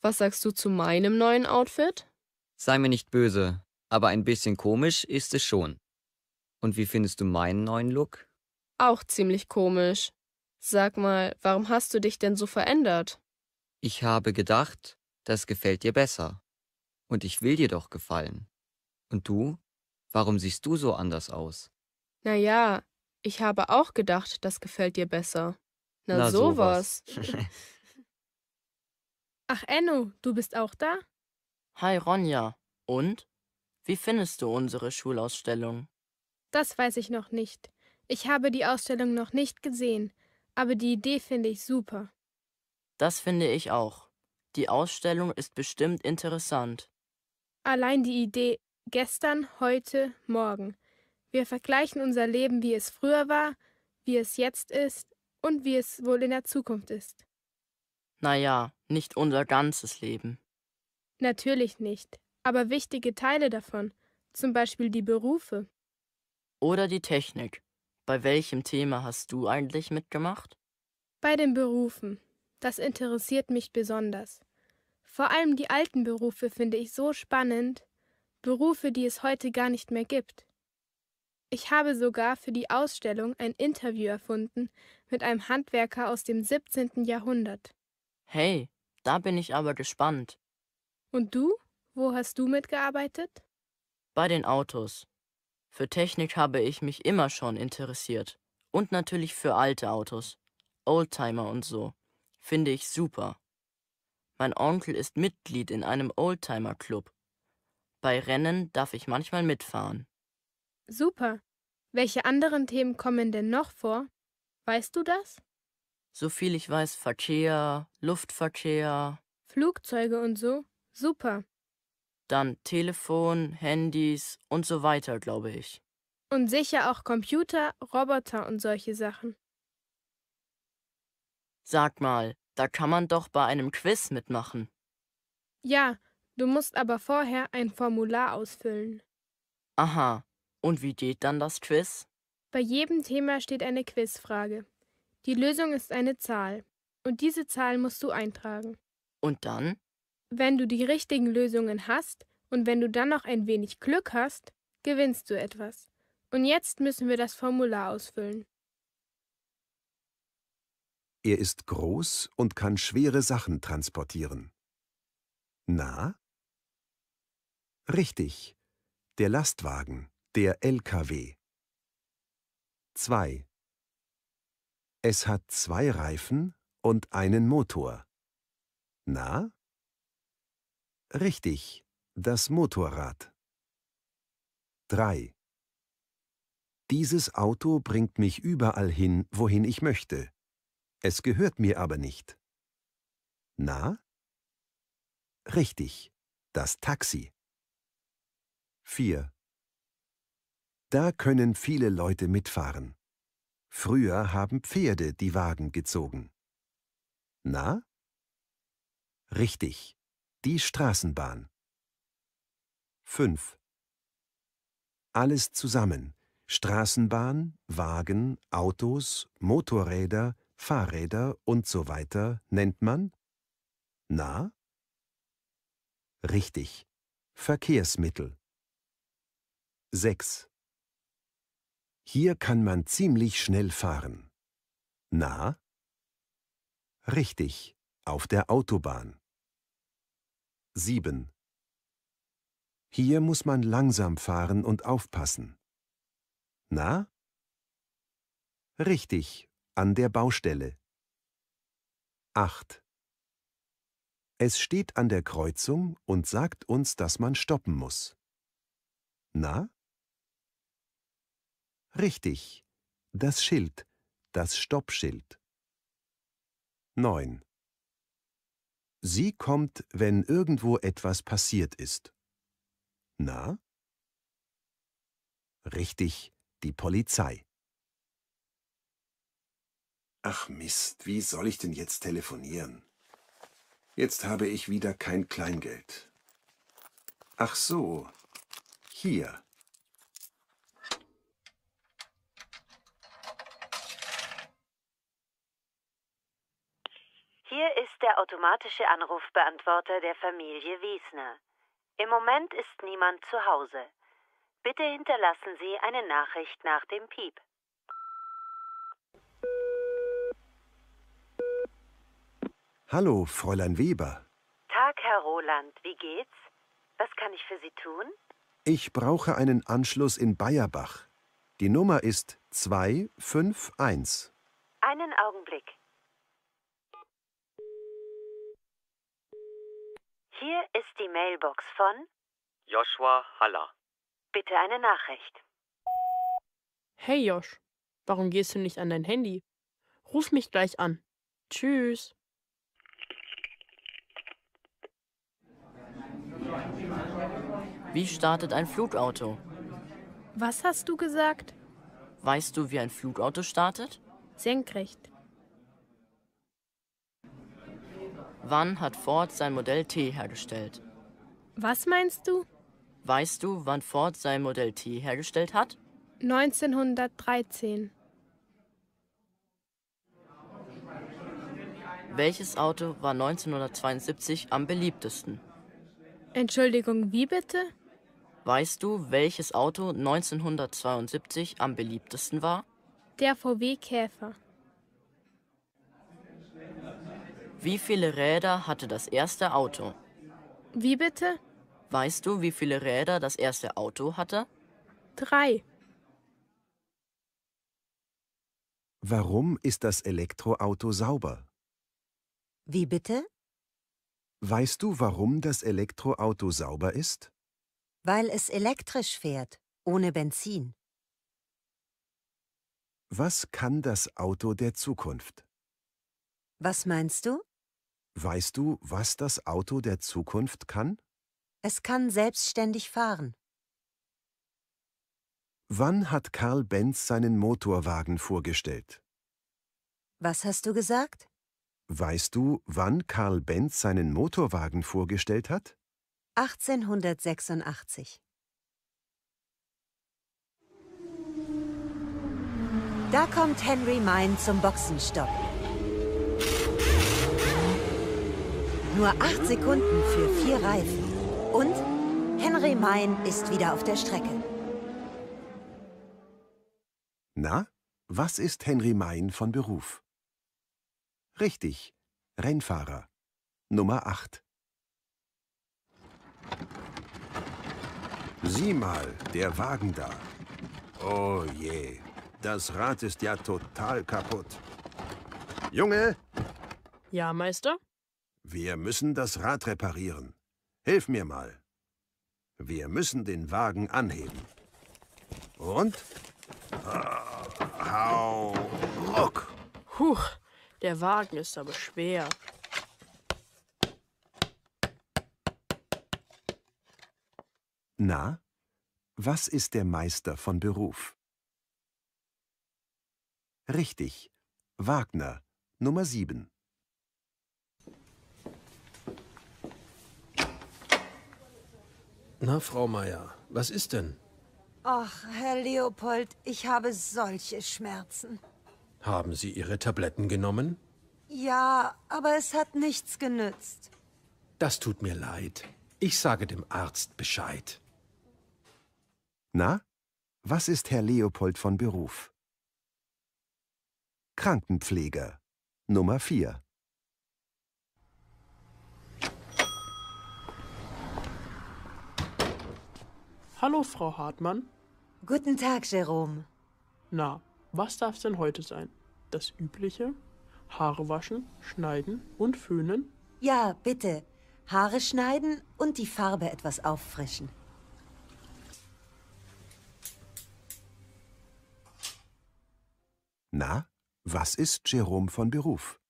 Was sagst du zu meinem neuen Outfit? Sei mir nicht böse, aber ein bisschen komisch ist es schon. Und wie findest du meinen neuen Look? Auch ziemlich komisch. Sag mal, warum hast du dich denn so verändert? Ich habe gedacht, das gefällt dir besser. Und ich will dir doch gefallen. Und du? Warum siehst du so anders aus? Na ja, ich habe auch gedacht, das gefällt dir besser. Na, Na sowas. sowas. Ach Enno, du bist auch da? Hi Ronja. Und? Wie findest du unsere Schulausstellung? Das weiß ich noch nicht. Ich habe die Ausstellung noch nicht gesehen, aber die Idee finde ich super. Das finde ich auch. Die Ausstellung ist bestimmt interessant. Allein die Idee gestern, heute, morgen. Wir vergleichen unser Leben, wie es früher war, wie es jetzt ist und wie es wohl in der Zukunft ist. Naja, nicht unser ganzes Leben. Natürlich nicht, aber wichtige Teile davon, zum Beispiel die Berufe oder die Technik. Bei welchem Thema hast du eigentlich mitgemacht? Bei den Berufen. Das interessiert mich besonders. Vor allem die alten Berufe finde ich so spannend, Berufe, die es heute gar nicht mehr gibt. Ich habe sogar für die Ausstellung ein Interview erfunden mit einem Handwerker aus dem 17. Jahrhundert. Hey, da bin ich aber gespannt. Und du? Wo hast du mitgearbeitet? Bei den Autos. Für Technik habe ich mich immer schon interessiert. Und natürlich für alte Autos. Oldtimer und so. Finde ich super. Mein Onkel ist Mitglied in einem Oldtimer-Club. Bei Rennen darf ich manchmal mitfahren. Super. Welche anderen Themen kommen denn noch vor? Weißt du das? So viel ich weiß, Verkehr, Luftverkehr. Flugzeuge und so. Super dann Telefon, Handys und so weiter, glaube ich. Und sicher auch Computer, Roboter und solche Sachen. Sag mal, da kann man doch bei einem Quiz mitmachen. Ja, du musst aber vorher ein Formular ausfüllen. Aha, und wie geht dann das Quiz? Bei jedem Thema steht eine Quizfrage. Die Lösung ist eine Zahl. Und diese Zahl musst du eintragen. Und dann? Wenn du die richtigen Lösungen hast und wenn du dann noch ein wenig Glück hast, gewinnst du etwas. Und jetzt müssen wir das Formular ausfüllen. Er ist groß und kann schwere Sachen transportieren. Na? Richtig. Der Lastwagen, der LKW. 2. Es hat zwei Reifen und einen Motor. Na? Richtig, das Motorrad. 3. Dieses Auto bringt mich überall hin, wohin ich möchte. Es gehört mir aber nicht. Na? Richtig, das Taxi. 4. Da können viele Leute mitfahren. Früher haben Pferde die Wagen gezogen. Na? Richtig, die Straßenbahn. 5. Alles zusammen. Straßenbahn, Wagen, Autos, Motorräder, Fahrräder und so weiter nennt man? Na? Richtig. Verkehrsmittel. 6. Hier kann man ziemlich schnell fahren. Na? Richtig. Auf der Autobahn. 7. Hier muss man langsam fahren und aufpassen. Na? Richtig, an der Baustelle. 8. Es steht an der Kreuzung und sagt uns, dass man stoppen muss. Na? Richtig. Das Schild, das Stoppschild. 9. Sie kommt, wenn irgendwo etwas passiert ist. Na? Richtig, die Polizei. Ach Mist, wie soll ich denn jetzt telefonieren? Jetzt habe ich wieder kein Kleingeld. Ach so, hier. Hier ist der automatische Anrufbeantworter der Familie Wiesner. Im Moment ist niemand zu Hause. Bitte hinterlassen Sie eine Nachricht nach dem Piep. Hallo, Fräulein Weber. Tag, Herr Roland. Wie geht's? Was kann ich für Sie tun? Ich brauche einen Anschluss in Bayerbach. Die Nummer ist 251. Einen Augenblick. Hier ist die Mailbox von Joshua Haller. Bitte eine Nachricht. Hey Josh, warum gehst du nicht an dein Handy? Ruf mich gleich an. Tschüss. Wie startet ein Flugauto? Was hast du gesagt? Weißt du, wie ein Flugauto startet? Senkrecht. Wann hat Ford sein Modell T hergestellt? Was meinst du? Weißt du, wann Ford sein Modell T hergestellt hat? 1913. Welches Auto war 1972 am beliebtesten? Entschuldigung, wie bitte? Weißt du, welches Auto 1972 am beliebtesten war? Der VW Käfer. Wie viele Räder hatte das erste Auto? Wie bitte? Weißt du, wie viele Räder das erste Auto hatte? Drei. Warum ist das Elektroauto sauber? Wie bitte? Weißt du, warum das Elektroauto sauber ist? Weil es elektrisch fährt, ohne Benzin. Was kann das Auto der Zukunft? Was meinst du? Weißt du, was das Auto der Zukunft kann? Es kann selbstständig fahren. Wann hat Karl Benz seinen Motorwagen vorgestellt? Was hast du gesagt? Weißt du, wann Karl Benz seinen Motorwagen vorgestellt hat? 1886. Da kommt Henry Mein zum Boxenstopp. Nur acht Sekunden für vier Reifen. Und Henry Mein ist wieder auf der Strecke. Na, was ist Henry Mein von Beruf? Richtig, Rennfahrer. Nummer 8. Sieh mal, der Wagen da. Oh je, das Rad ist ja total kaputt. Junge! Ja, Meister? Wir müssen das Rad reparieren. Hilf mir mal. Wir müssen den Wagen anheben. Und? Hau, ruck. Huch, der Wagen ist aber schwer. Na, was ist der Meister von Beruf? Richtig, Wagner, Nummer 7. Na, Frau Meier, was ist denn? Ach, Herr Leopold, ich habe solche Schmerzen. Haben Sie Ihre Tabletten genommen? Ja, aber es hat nichts genützt. Das tut mir leid. Ich sage dem Arzt Bescheid. Na, was ist Herr Leopold von Beruf? Krankenpfleger Nummer 4 Hallo, Frau Hartmann. Guten Tag, Jerome. Na, was darf es denn heute sein? Das Übliche? Haare waschen, schneiden und föhnen? Ja, bitte. Haare schneiden und die Farbe etwas auffrischen. Na, was ist Jerome von Beruf?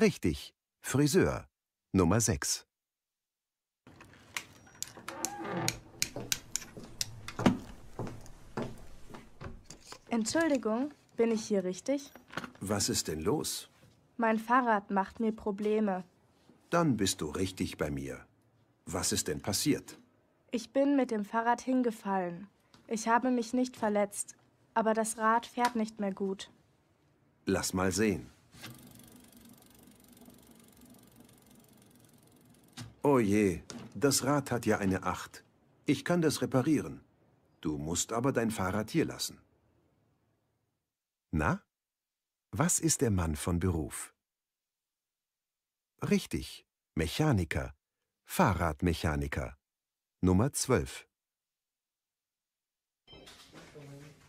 Richtig, Friseur, Nummer 6. Entschuldigung, bin ich hier richtig? Was ist denn los? Mein Fahrrad macht mir Probleme. Dann bist du richtig bei mir. Was ist denn passiert? Ich bin mit dem Fahrrad hingefallen. Ich habe mich nicht verletzt, aber das Rad fährt nicht mehr gut. Lass mal sehen. Oh je, das Rad hat ja eine Acht. Ich kann das reparieren. Du musst aber dein Fahrrad hier lassen. Na? Was ist der Mann von Beruf? Richtig, Mechaniker, Fahrradmechaniker. Nummer 12.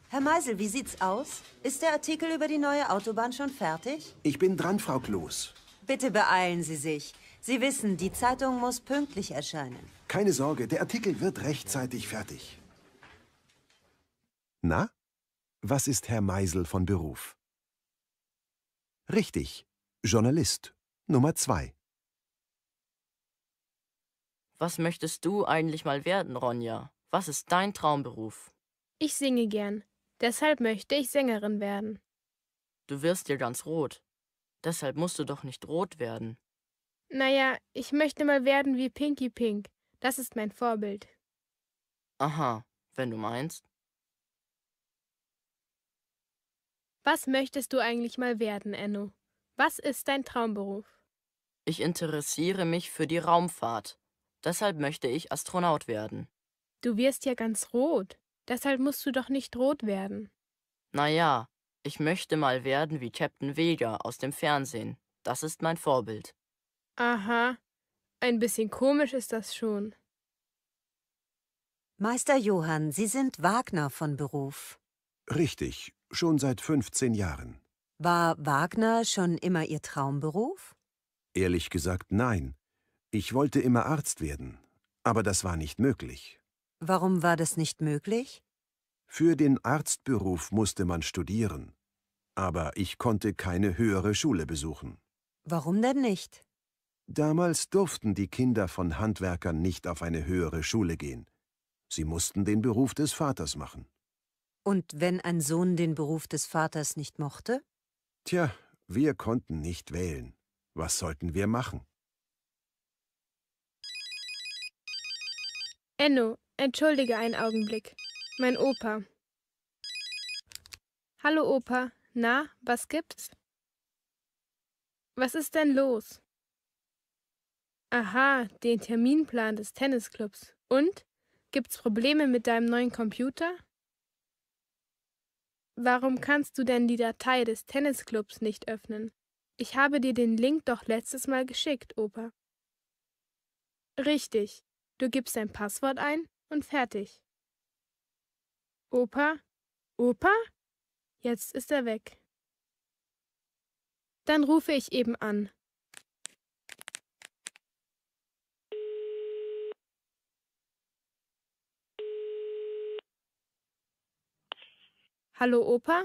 Herr Meisel, wie sieht's aus? Ist der Artikel über die neue Autobahn schon fertig? Ich bin dran, Frau Kloß. Bitte beeilen Sie sich. Sie wissen, die Zeitung muss pünktlich erscheinen. Keine Sorge, der Artikel wird rechtzeitig fertig. Na? Was ist Herr Meisel von Beruf? Richtig, Journalist Nummer 2. Was möchtest du eigentlich mal werden, Ronja? Was ist dein Traumberuf? Ich singe gern. Deshalb möchte ich Sängerin werden. Du wirst dir ganz rot. Deshalb musst du doch nicht rot werden. Naja, ich möchte mal werden wie Pinky Pink. Das ist mein Vorbild. Aha, wenn du meinst. Was möchtest du eigentlich mal werden, Enno? Was ist dein Traumberuf? Ich interessiere mich für die Raumfahrt. Deshalb möchte ich Astronaut werden. Du wirst ja ganz rot. Deshalb musst du doch nicht rot werden. Naja, ich möchte mal werden wie Captain Vega aus dem Fernsehen. Das ist mein Vorbild. Aha, ein bisschen komisch ist das schon. Meister Johann, Sie sind Wagner von Beruf. Richtig, schon seit 15 Jahren. War Wagner schon immer Ihr Traumberuf? Ehrlich gesagt, nein. Ich wollte immer Arzt werden, aber das war nicht möglich. Warum war das nicht möglich? Für den Arztberuf musste man studieren, aber ich konnte keine höhere Schule besuchen. Warum denn nicht? Damals durften die Kinder von Handwerkern nicht auf eine höhere Schule gehen. Sie mussten den Beruf des Vaters machen. Und wenn ein Sohn den Beruf des Vaters nicht mochte? Tja, wir konnten nicht wählen. Was sollten wir machen? Enno, entschuldige einen Augenblick. Mein Opa. Hallo Opa, na, was gibt's? Was ist denn los? Aha, den Terminplan des Tennisclubs. Und? Gibt's Probleme mit deinem neuen Computer? Warum kannst du denn die Datei des Tennisclubs nicht öffnen? Ich habe dir den Link doch letztes Mal geschickt, Opa. Richtig. Du gibst dein Passwort ein und fertig. Opa? Opa? Jetzt ist er weg. Dann rufe ich eben an, Hallo Opa,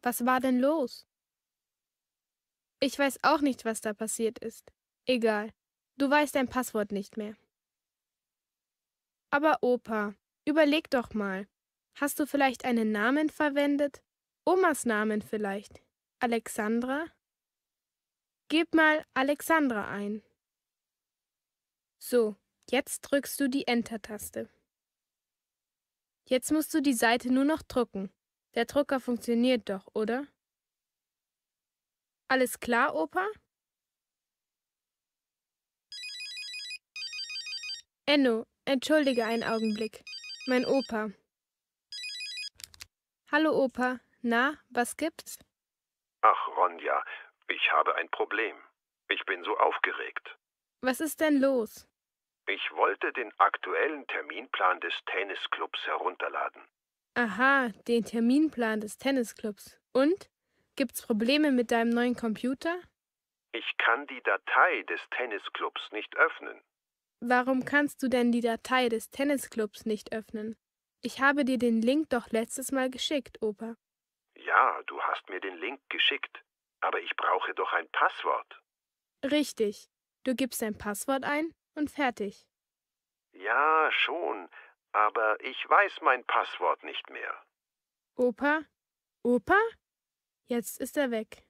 was war denn los? Ich weiß auch nicht, was da passiert ist. Egal, du weißt dein Passwort nicht mehr. Aber Opa, überleg doch mal. Hast du vielleicht einen Namen verwendet? Omas Namen vielleicht? Alexandra? Gib mal Alexandra ein. So, jetzt drückst du die Enter-Taste. Jetzt musst du die Seite nur noch drucken. Der Drucker funktioniert doch, oder? Alles klar, Opa? Enno, entschuldige einen Augenblick. Mein Opa. Hallo, Opa. Na, was gibt's? Ach, Ronja, ich habe ein Problem. Ich bin so aufgeregt. Was ist denn los? Ich wollte den aktuellen Terminplan des Tennisclubs herunterladen. Aha, den Terminplan des Tennisclubs. Und? Gibt's Probleme mit deinem neuen Computer? Ich kann die Datei des Tennisclubs nicht öffnen. Warum kannst du denn die Datei des Tennisclubs nicht öffnen? Ich habe dir den Link doch letztes Mal geschickt, Opa. Ja, du hast mir den Link geschickt, aber ich brauche doch ein Passwort. Richtig. Du gibst dein Passwort ein und fertig. Ja, schon, aber ich weiß mein Passwort nicht mehr. Opa? Opa? Jetzt ist er weg.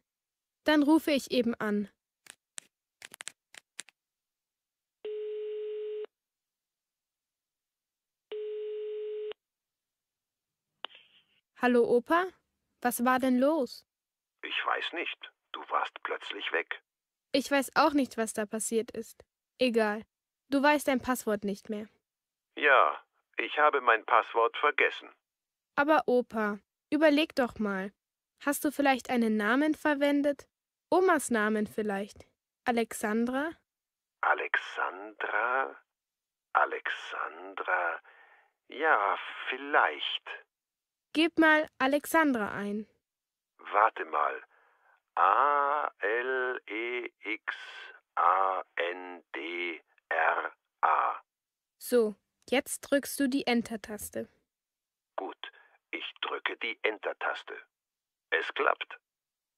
Dann rufe ich eben an. Hallo Opa? Was war denn los? Ich weiß nicht. Du warst plötzlich weg. Ich weiß auch nicht, was da passiert ist. Egal. Du weißt dein Passwort nicht mehr. Ja, ich habe mein Passwort vergessen. Aber Opa, überleg doch mal. Hast du vielleicht einen Namen verwendet? Omas Namen vielleicht? Alexandra? Alexandra? Alexandra? Ja, vielleicht. Gib mal Alexandra ein. Warte mal. A-L-E-X-A-N-D-R-A. E so, Jetzt drückst du die Enter-Taste. Gut, ich drücke die Enter-Taste. Es klappt.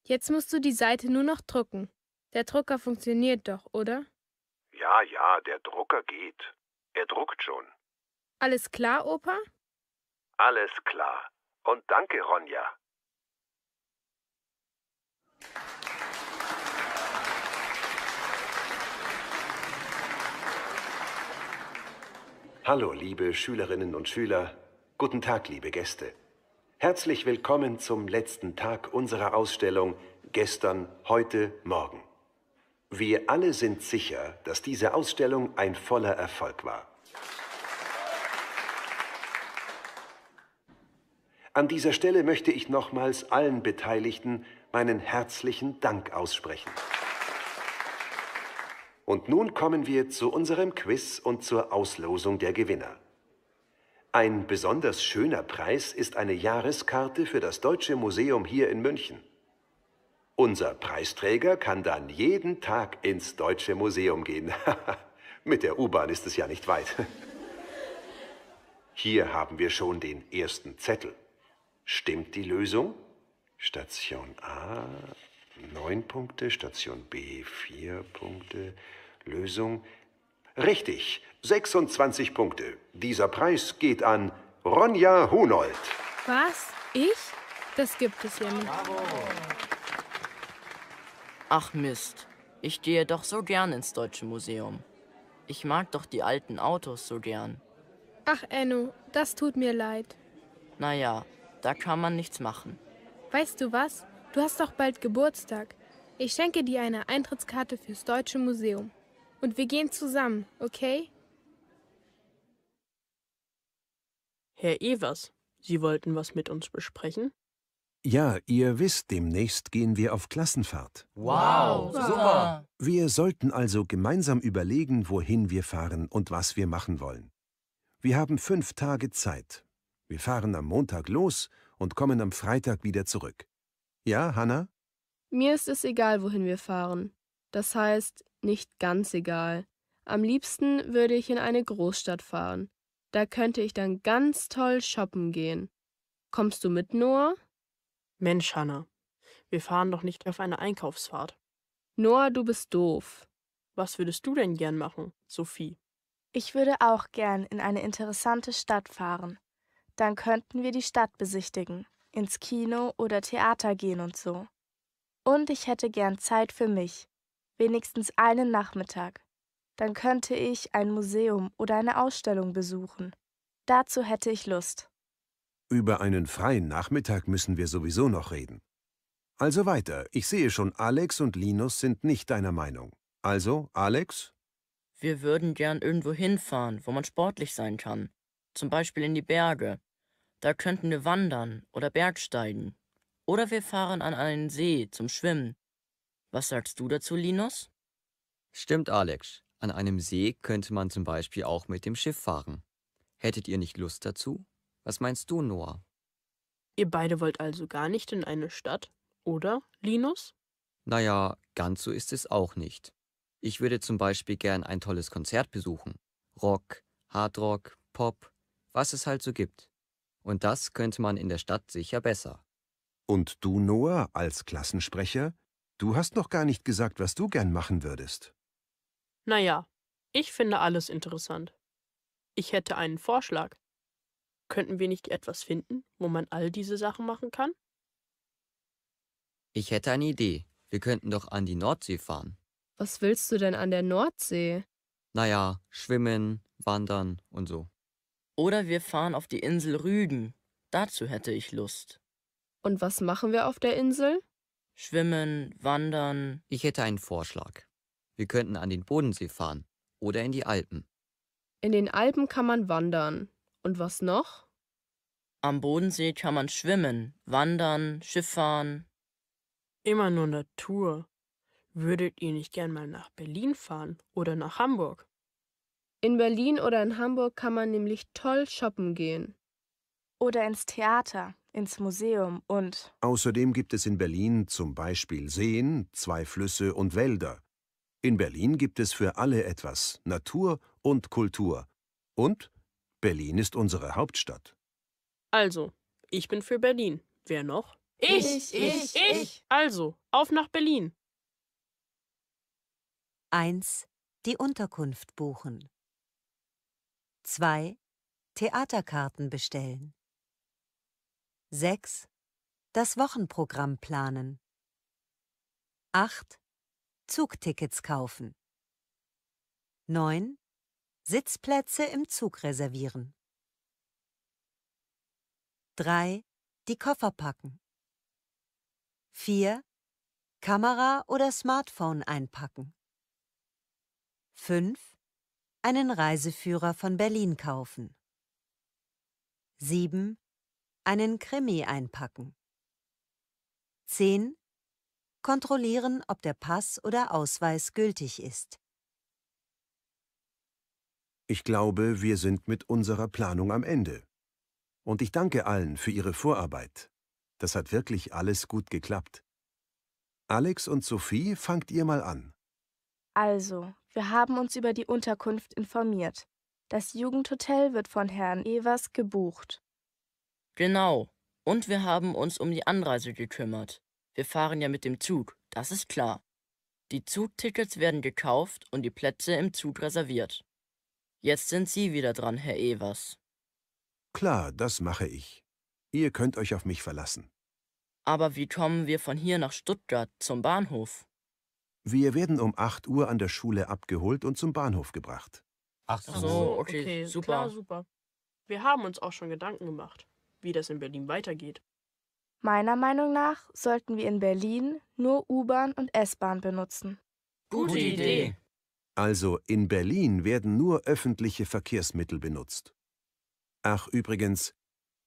Jetzt musst du die Seite nur noch drucken. Der Drucker funktioniert doch, oder? Ja, ja, der Drucker geht. Er druckt schon. Alles klar, Opa? Alles klar. Und danke, Ronja. Hallo, liebe Schülerinnen und Schüler. Guten Tag, liebe Gäste. Herzlich willkommen zum letzten Tag unserer Ausstellung Gestern, heute, morgen. Wir alle sind sicher, dass diese Ausstellung ein voller Erfolg war. An dieser Stelle möchte ich nochmals allen Beteiligten meinen herzlichen Dank aussprechen. Und nun kommen wir zu unserem Quiz und zur Auslosung der Gewinner. Ein besonders schöner Preis ist eine Jahreskarte für das Deutsche Museum hier in München. Unser Preisträger kann dann jeden Tag ins Deutsche Museum gehen. Mit der U-Bahn ist es ja nicht weit. Hier haben wir schon den ersten Zettel. Stimmt die Lösung? Station A 9 Punkte, Station B 4 Punkte, Lösung? Richtig, 26 Punkte. Dieser Preis geht an Ronja Hunold. Was? Ich? Das gibt es ja nicht. Ach Mist, ich gehe doch so gern ins Deutsche Museum. Ich mag doch die alten Autos so gern. Ach Enno, das tut mir leid. Naja, da kann man nichts machen. Weißt du was? Du hast doch bald Geburtstag. Ich schenke dir eine Eintrittskarte fürs Deutsche Museum. Und wir gehen zusammen, okay? Herr Evers, Sie wollten was mit uns besprechen? Ja, ihr wisst, demnächst gehen wir auf Klassenfahrt. Wow, super! Wir sollten also gemeinsam überlegen, wohin wir fahren und was wir machen wollen. Wir haben fünf Tage Zeit. Wir fahren am Montag los und kommen am Freitag wieder zurück. Ja, Hanna? Mir ist es egal, wohin wir fahren. Das heißt, nicht ganz egal. Am liebsten würde ich in eine Großstadt fahren. Da könnte ich dann ganz toll shoppen gehen. Kommst du mit, Noah? Mensch, Hannah, wir fahren doch nicht auf eine Einkaufsfahrt. Noah, du bist doof. Was würdest du denn gern machen, Sophie? Ich würde auch gern in eine interessante Stadt fahren. Dann könnten wir die Stadt besichtigen, ins Kino oder Theater gehen und so. Und ich hätte gern Zeit für mich wenigstens einen Nachmittag. Dann könnte ich ein Museum oder eine Ausstellung besuchen. Dazu hätte ich Lust. Über einen freien Nachmittag müssen wir sowieso noch reden. Also weiter, ich sehe schon, Alex und Linus sind nicht deiner Meinung. Also, Alex? Wir würden gern irgendwo hinfahren, wo man sportlich sein kann. Zum Beispiel in die Berge. Da könnten wir wandern oder Bergsteigen. Oder wir fahren an einen See zum Schwimmen was sagst du dazu, Linus? Stimmt, Alex. An einem See könnte man zum Beispiel auch mit dem Schiff fahren. Hättet ihr nicht Lust dazu? Was meinst du, Noah? Ihr beide wollt also gar nicht in eine Stadt, oder, Linus? Naja, ganz so ist es auch nicht. Ich würde zum Beispiel gern ein tolles Konzert besuchen. Rock, Hardrock, Pop, was es halt so gibt. Und das könnte man in der Stadt sicher besser. Und du, Noah, als Klassensprecher, Du hast noch gar nicht gesagt, was du gern machen würdest. Naja, ich finde alles interessant. Ich hätte einen Vorschlag. Könnten wir nicht etwas finden, wo man all diese Sachen machen kann? Ich hätte eine Idee. Wir könnten doch an die Nordsee fahren. Was willst du denn an der Nordsee? Naja, schwimmen, wandern und so. Oder wir fahren auf die Insel Rügen. Dazu hätte ich Lust. Und was machen wir auf der Insel? Schwimmen, wandern. Ich hätte einen Vorschlag. Wir könnten an den Bodensee fahren oder in die Alpen. In den Alpen kann man wandern. Und was noch? Am Bodensee kann man schwimmen, wandern, Schiff fahren. Immer nur Natur. Würdet ihr nicht gern mal nach Berlin fahren oder nach Hamburg? In Berlin oder in Hamburg kann man nämlich toll shoppen gehen. Oder ins Theater, ins Museum und. Außerdem gibt es in Berlin zum Beispiel Seen, zwei Flüsse und Wälder. In Berlin gibt es für alle etwas, Natur und Kultur. Und Berlin ist unsere Hauptstadt. Also, ich bin für Berlin. Wer noch? Ich, ich, ich, ich. Also, auf nach Berlin. 1. Die Unterkunft buchen. 2. Theaterkarten bestellen. 6. Das Wochenprogramm planen. 8. Zugtickets kaufen. 9. Sitzplätze im Zug reservieren. 3. Die Koffer packen. 4. Kamera oder Smartphone einpacken. 5. Einen Reiseführer von Berlin kaufen. 7. Einen Krimi einpacken. 10. Kontrollieren, ob der Pass oder Ausweis gültig ist. Ich glaube, wir sind mit unserer Planung am Ende. Und ich danke allen für ihre Vorarbeit. Das hat wirklich alles gut geklappt. Alex und Sophie, fangt ihr mal an. Also, wir haben uns über die Unterkunft informiert. Das Jugendhotel wird von Herrn Evers gebucht. Genau. Und wir haben uns um die Anreise gekümmert. Wir fahren ja mit dem Zug, das ist klar. Die Zugtickets werden gekauft und die Plätze im Zug reserviert. Jetzt sind Sie wieder dran, Herr Evers. Klar, das mache ich. Ihr könnt euch auf mich verlassen. Aber wie kommen wir von hier nach Stuttgart zum Bahnhof? Wir werden um 8 Uhr an der Schule abgeholt und zum Bahnhof gebracht. Ach so, okay, okay super. Klar, super. Wir haben uns auch schon Gedanken gemacht wie das in Berlin weitergeht. Meiner Meinung nach sollten wir in Berlin nur U-Bahn und S-Bahn benutzen. Gute Idee. Also in Berlin werden nur öffentliche Verkehrsmittel benutzt. Ach übrigens,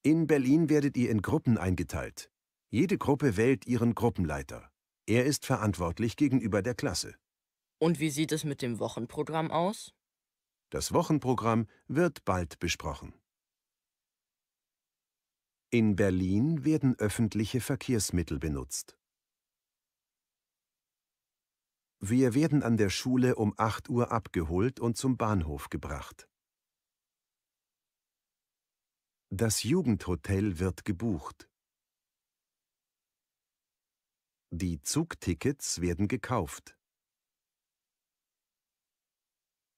in Berlin werdet ihr in Gruppen eingeteilt. Jede Gruppe wählt ihren Gruppenleiter. Er ist verantwortlich gegenüber der Klasse. Und wie sieht es mit dem Wochenprogramm aus? Das Wochenprogramm wird bald besprochen. In Berlin werden öffentliche Verkehrsmittel benutzt. Wir werden an der Schule um 8 Uhr abgeholt und zum Bahnhof gebracht. Das Jugendhotel wird gebucht. Die Zugtickets werden gekauft.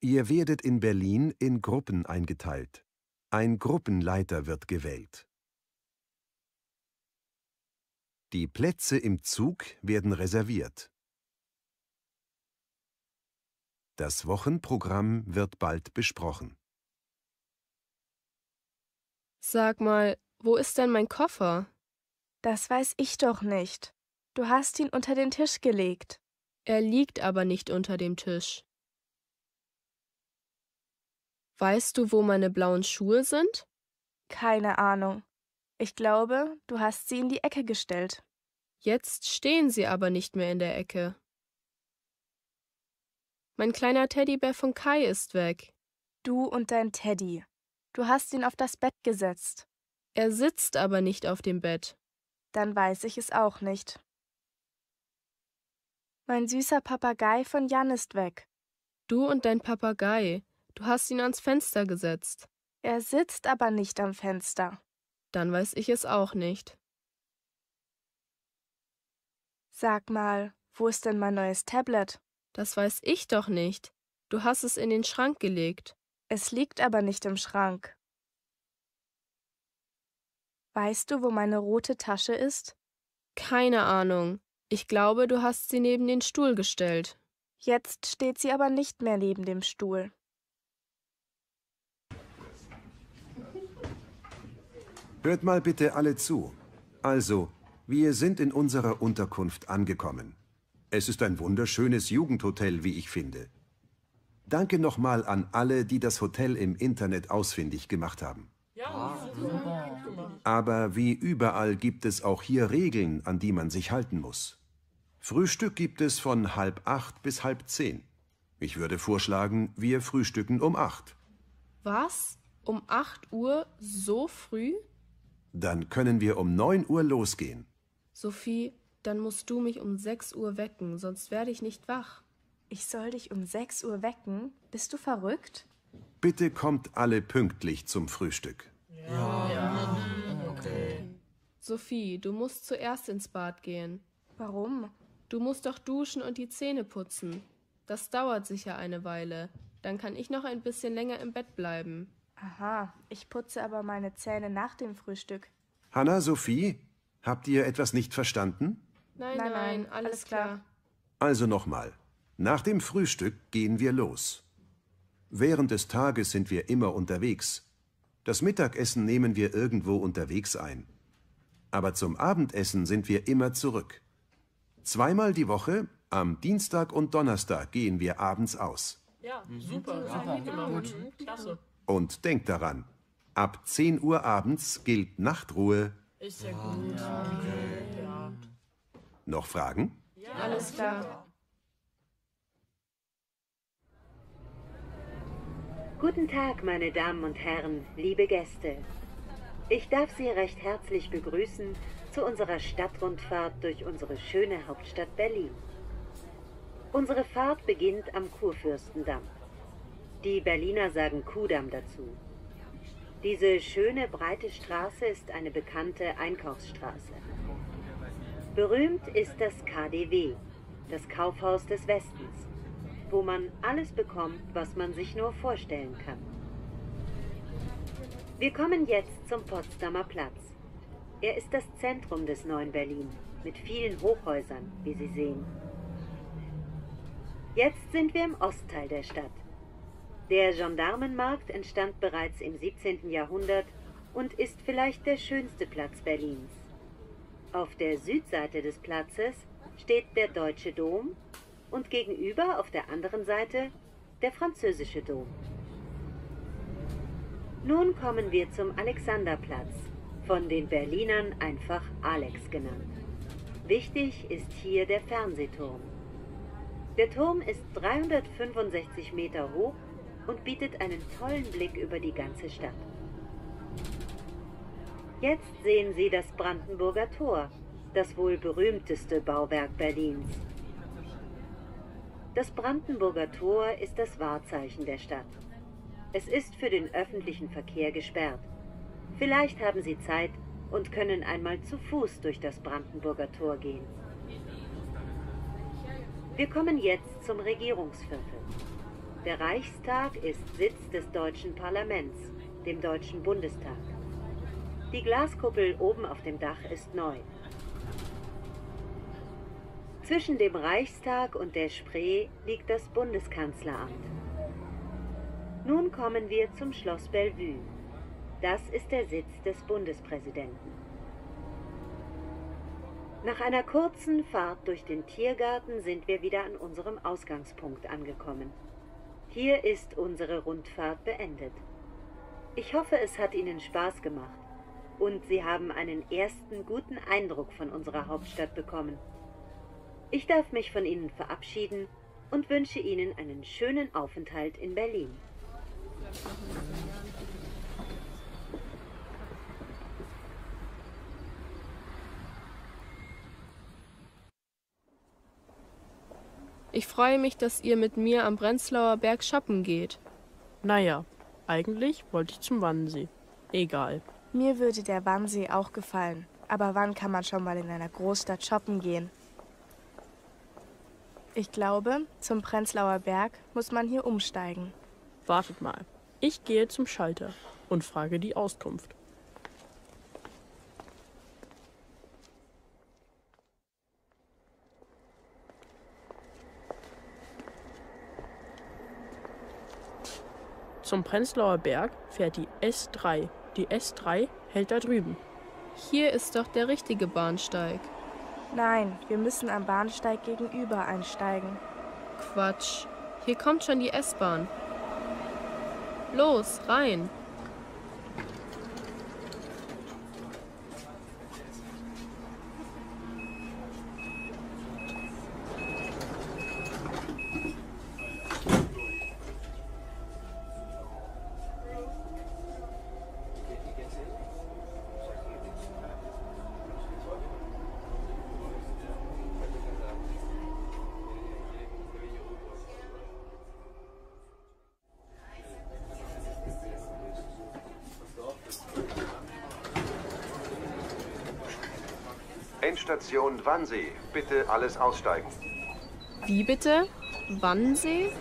Ihr werdet in Berlin in Gruppen eingeteilt. Ein Gruppenleiter wird gewählt. Die Plätze im Zug werden reserviert. Das Wochenprogramm wird bald besprochen. Sag mal, wo ist denn mein Koffer? Das weiß ich doch nicht. Du hast ihn unter den Tisch gelegt. Er liegt aber nicht unter dem Tisch. Weißt du, wo meine blauen Schuhe sind? Keine Ahnung. Ich glaube, du hast sie in die Ecke gestellt. Jetzt stehen sie aber nicht mehr in der Ecke. Mein kleiner Teddybär von Kai ist weg. Du und dein Teddy. Du hast ihn auf das Bett gesetzt. Er sitzt aber nicht auf dem Bett. Dann weiß ich es auch nicht. Mein süßer Papagei von Jan ist weg. Du und dein Papagei. Du hast ihn ans Fenster gesetzt. Er sitzt aber nicht am Fenster dann weiß ich es auch nicht. Sag mal, wo ist denn mein neues Tablet? Das weiß ich doch nicht. Du hast es in den Schrank gelegt. Es liegt aber nicht im Schrank. Weißt du, wo meine rote Tasche ist? Keine Ahnung. Ich glaube, du hast sie neben den Stuhl gestellt. Jetzt steht sie aber nicht mehr neben dem Stuhl. Hört mal bitte alle zu. Also, wir sind in unserer Unterkunft angekommen. Es ist ein wunderschönes Jugendhotel, wie ich finde. Danke nochmal an alle, die das Hotel im Internet ausfindig gemacht haben. Ah, Aber wie überall gibt es auch hier Regeln, an die man sich halten muss. Frühstück gibt es von halb acht bis halb zehn. Ich würde vorschlagen, wir frühstücken um acht. Was? Um acht Uhr so früh? Dann können wir um 9 Uhr losgehen. Sophie, dann musst du mich um 6 Uhr wecken, sonst werde ich nicht wach. Ich soll dich um 6 Uhr wecken? Bist du verrückt? Bitte kommt alle pünktlich zum Frühstück. Ja. ja. Okay. Sophie, du musst zuerst ins Bad gehen. Warum? Du musst doch duschen und die Zähne putzen. Das dauert sicher eine Weile. Dann kann ich noch ein bisschen länger im Bett bleiben. Aha, ich putze aber meine Zähne nach dem Frühstück. Hanna, Sophie, habt ihr etwas nicht verstanden? Nein, nein, nein alles, alles klar. klar. Also nochmal. Nach dem Frühstück gehen wir los. Während des Tages sind wir immer unterwegs. Das Mittagessen nehmen wir irgendwo unterwegs ein. Aber zum Abendessen sind wir immer zurück. Zweimal die Woche, am Dienstag und Donnerstag, gehen wir abends aus. Ja, super. Mhm. super. Ja, genau. Gut. Klasse. Und denkt daran, ab 10 Uhr abends gilt Nachtruhe. Ist ja gut. Ja. Okay. Ja. Noch Fragen? Ja. Alles klar. Guten Tag, meine Damen und Herren, liebe Gäste. Ich darf Sie recht herzlich begrüßen zu unserer Stadtrundfahrt durch unsere schöne Hauptstadt Berlin. Unsere Fahrt beginnt am Kurfürstendamm. Die Berliner sagen Kudamm dazu. Diese schöne breite Straße ist eine bekannte Einkaufsstraße. Berühmt ist das KDW, das Kaufhaus des Westens, wo man alles bekommt, was man sich nur vorstellen kann. Wir kommen jetzt zum Potsdamer Platz. Er ist das Zentrum des neuen Berlin, mit vielen Hochhäusern, wie Sie sehen. Jetzt sind wir im Ostteil der Stadt. Der Gendarmenmarkt entstand bereits im 17. Jahrhundert und ist vielleicht der schönste Platz Berlins. Auf der Südseite des Platzes steht der Deutsche Dom und gegenüber auf der anderen Seite der Französische Dom. Nun kommen wir zum Alexanderplatz, von den Berlinern einfach Alex genannt. Wichtig ist hier der Fernsehturm. Der Turm ist 365 Meter hoch und bietet einen tollen Blick über die ganze Stadt. Jetzt sehen Sie das Brandenburger Tor, das wohl berühmteste Bauwerk Berlins. Das Brandenburger Tor ist das Wahrzeichen der Stadt. Es ist für den öffentlichen Verkehr gesperrt. Vielleicht haben Sie Zeit und können einmal zu Fuß durch das Brandenburger Tor gehen. Wir kommen jetzt zum Regierungsviertel. Der Reichstag ist Sitz des deutschen Parlaments, dem Deutschen Bundestag. Die Glaskuppel oben auf dem Dach ist neu. Zwischen dem Reichstag und der Spree liegt das Bundeskanzleramt. Nun kommen wir zum Schloss Bellevue. Das ist der Sitz des Bundespräsidenten. Nach einer kurzen Fahrt durch den Tiergarten sind wir wieder an unserem Ausgangspunkt angekommen. Hier ist unsere Rundfahrt beendet. Ich hoffe, es hat Ihnen Spaß gemacht und Sie haben einen ersten guten Eindruck von unserer Hauptstadt bekommen. Ich darf mich von Ihnen verabschieden und wünsche Ihnen einen schönen Aufenthalt in Berlin. Ich freue mich, dass ihr mit mir am Prenzlauer Berg shoppen geht. Naja, eigentlich wollte ich zum Wannsee. Egal. Mir würde der Wannsee auch gefallen. Aber wann kann man schon mal in einer Großstadt shoppen gehen? Ich glaube, zum Prenzlauer Berg muss man hier umsteigen. Wartet mal. Ich gehe zum Schalter und frage die Auskunft. Zum Prenzlauer Berg fährt die S3. Die S3 hält da drüben. Hier ist doch der richtige Bahnsteig. Nein, wir müssen am Bahnsteig gegenüber einsteigen. Quatsch. Hier kommt schon die S-Bahn. Los, rein. Wannsee. Bitte alles aussteigen. Wie bitte? Wannsee?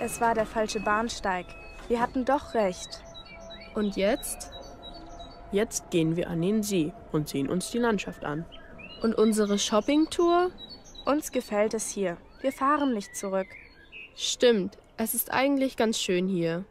Es war der falsche Bahnsteig. Wir hatten doch recht. Und jetzt? Jetzt gehen wir an den See und sehen uns die Landschaft an. Und unsere Shoppingtour? Uns gefällt es hier. Wir fahren nicht zurück. Stimmt, es ist eigentlich ganz schön hier.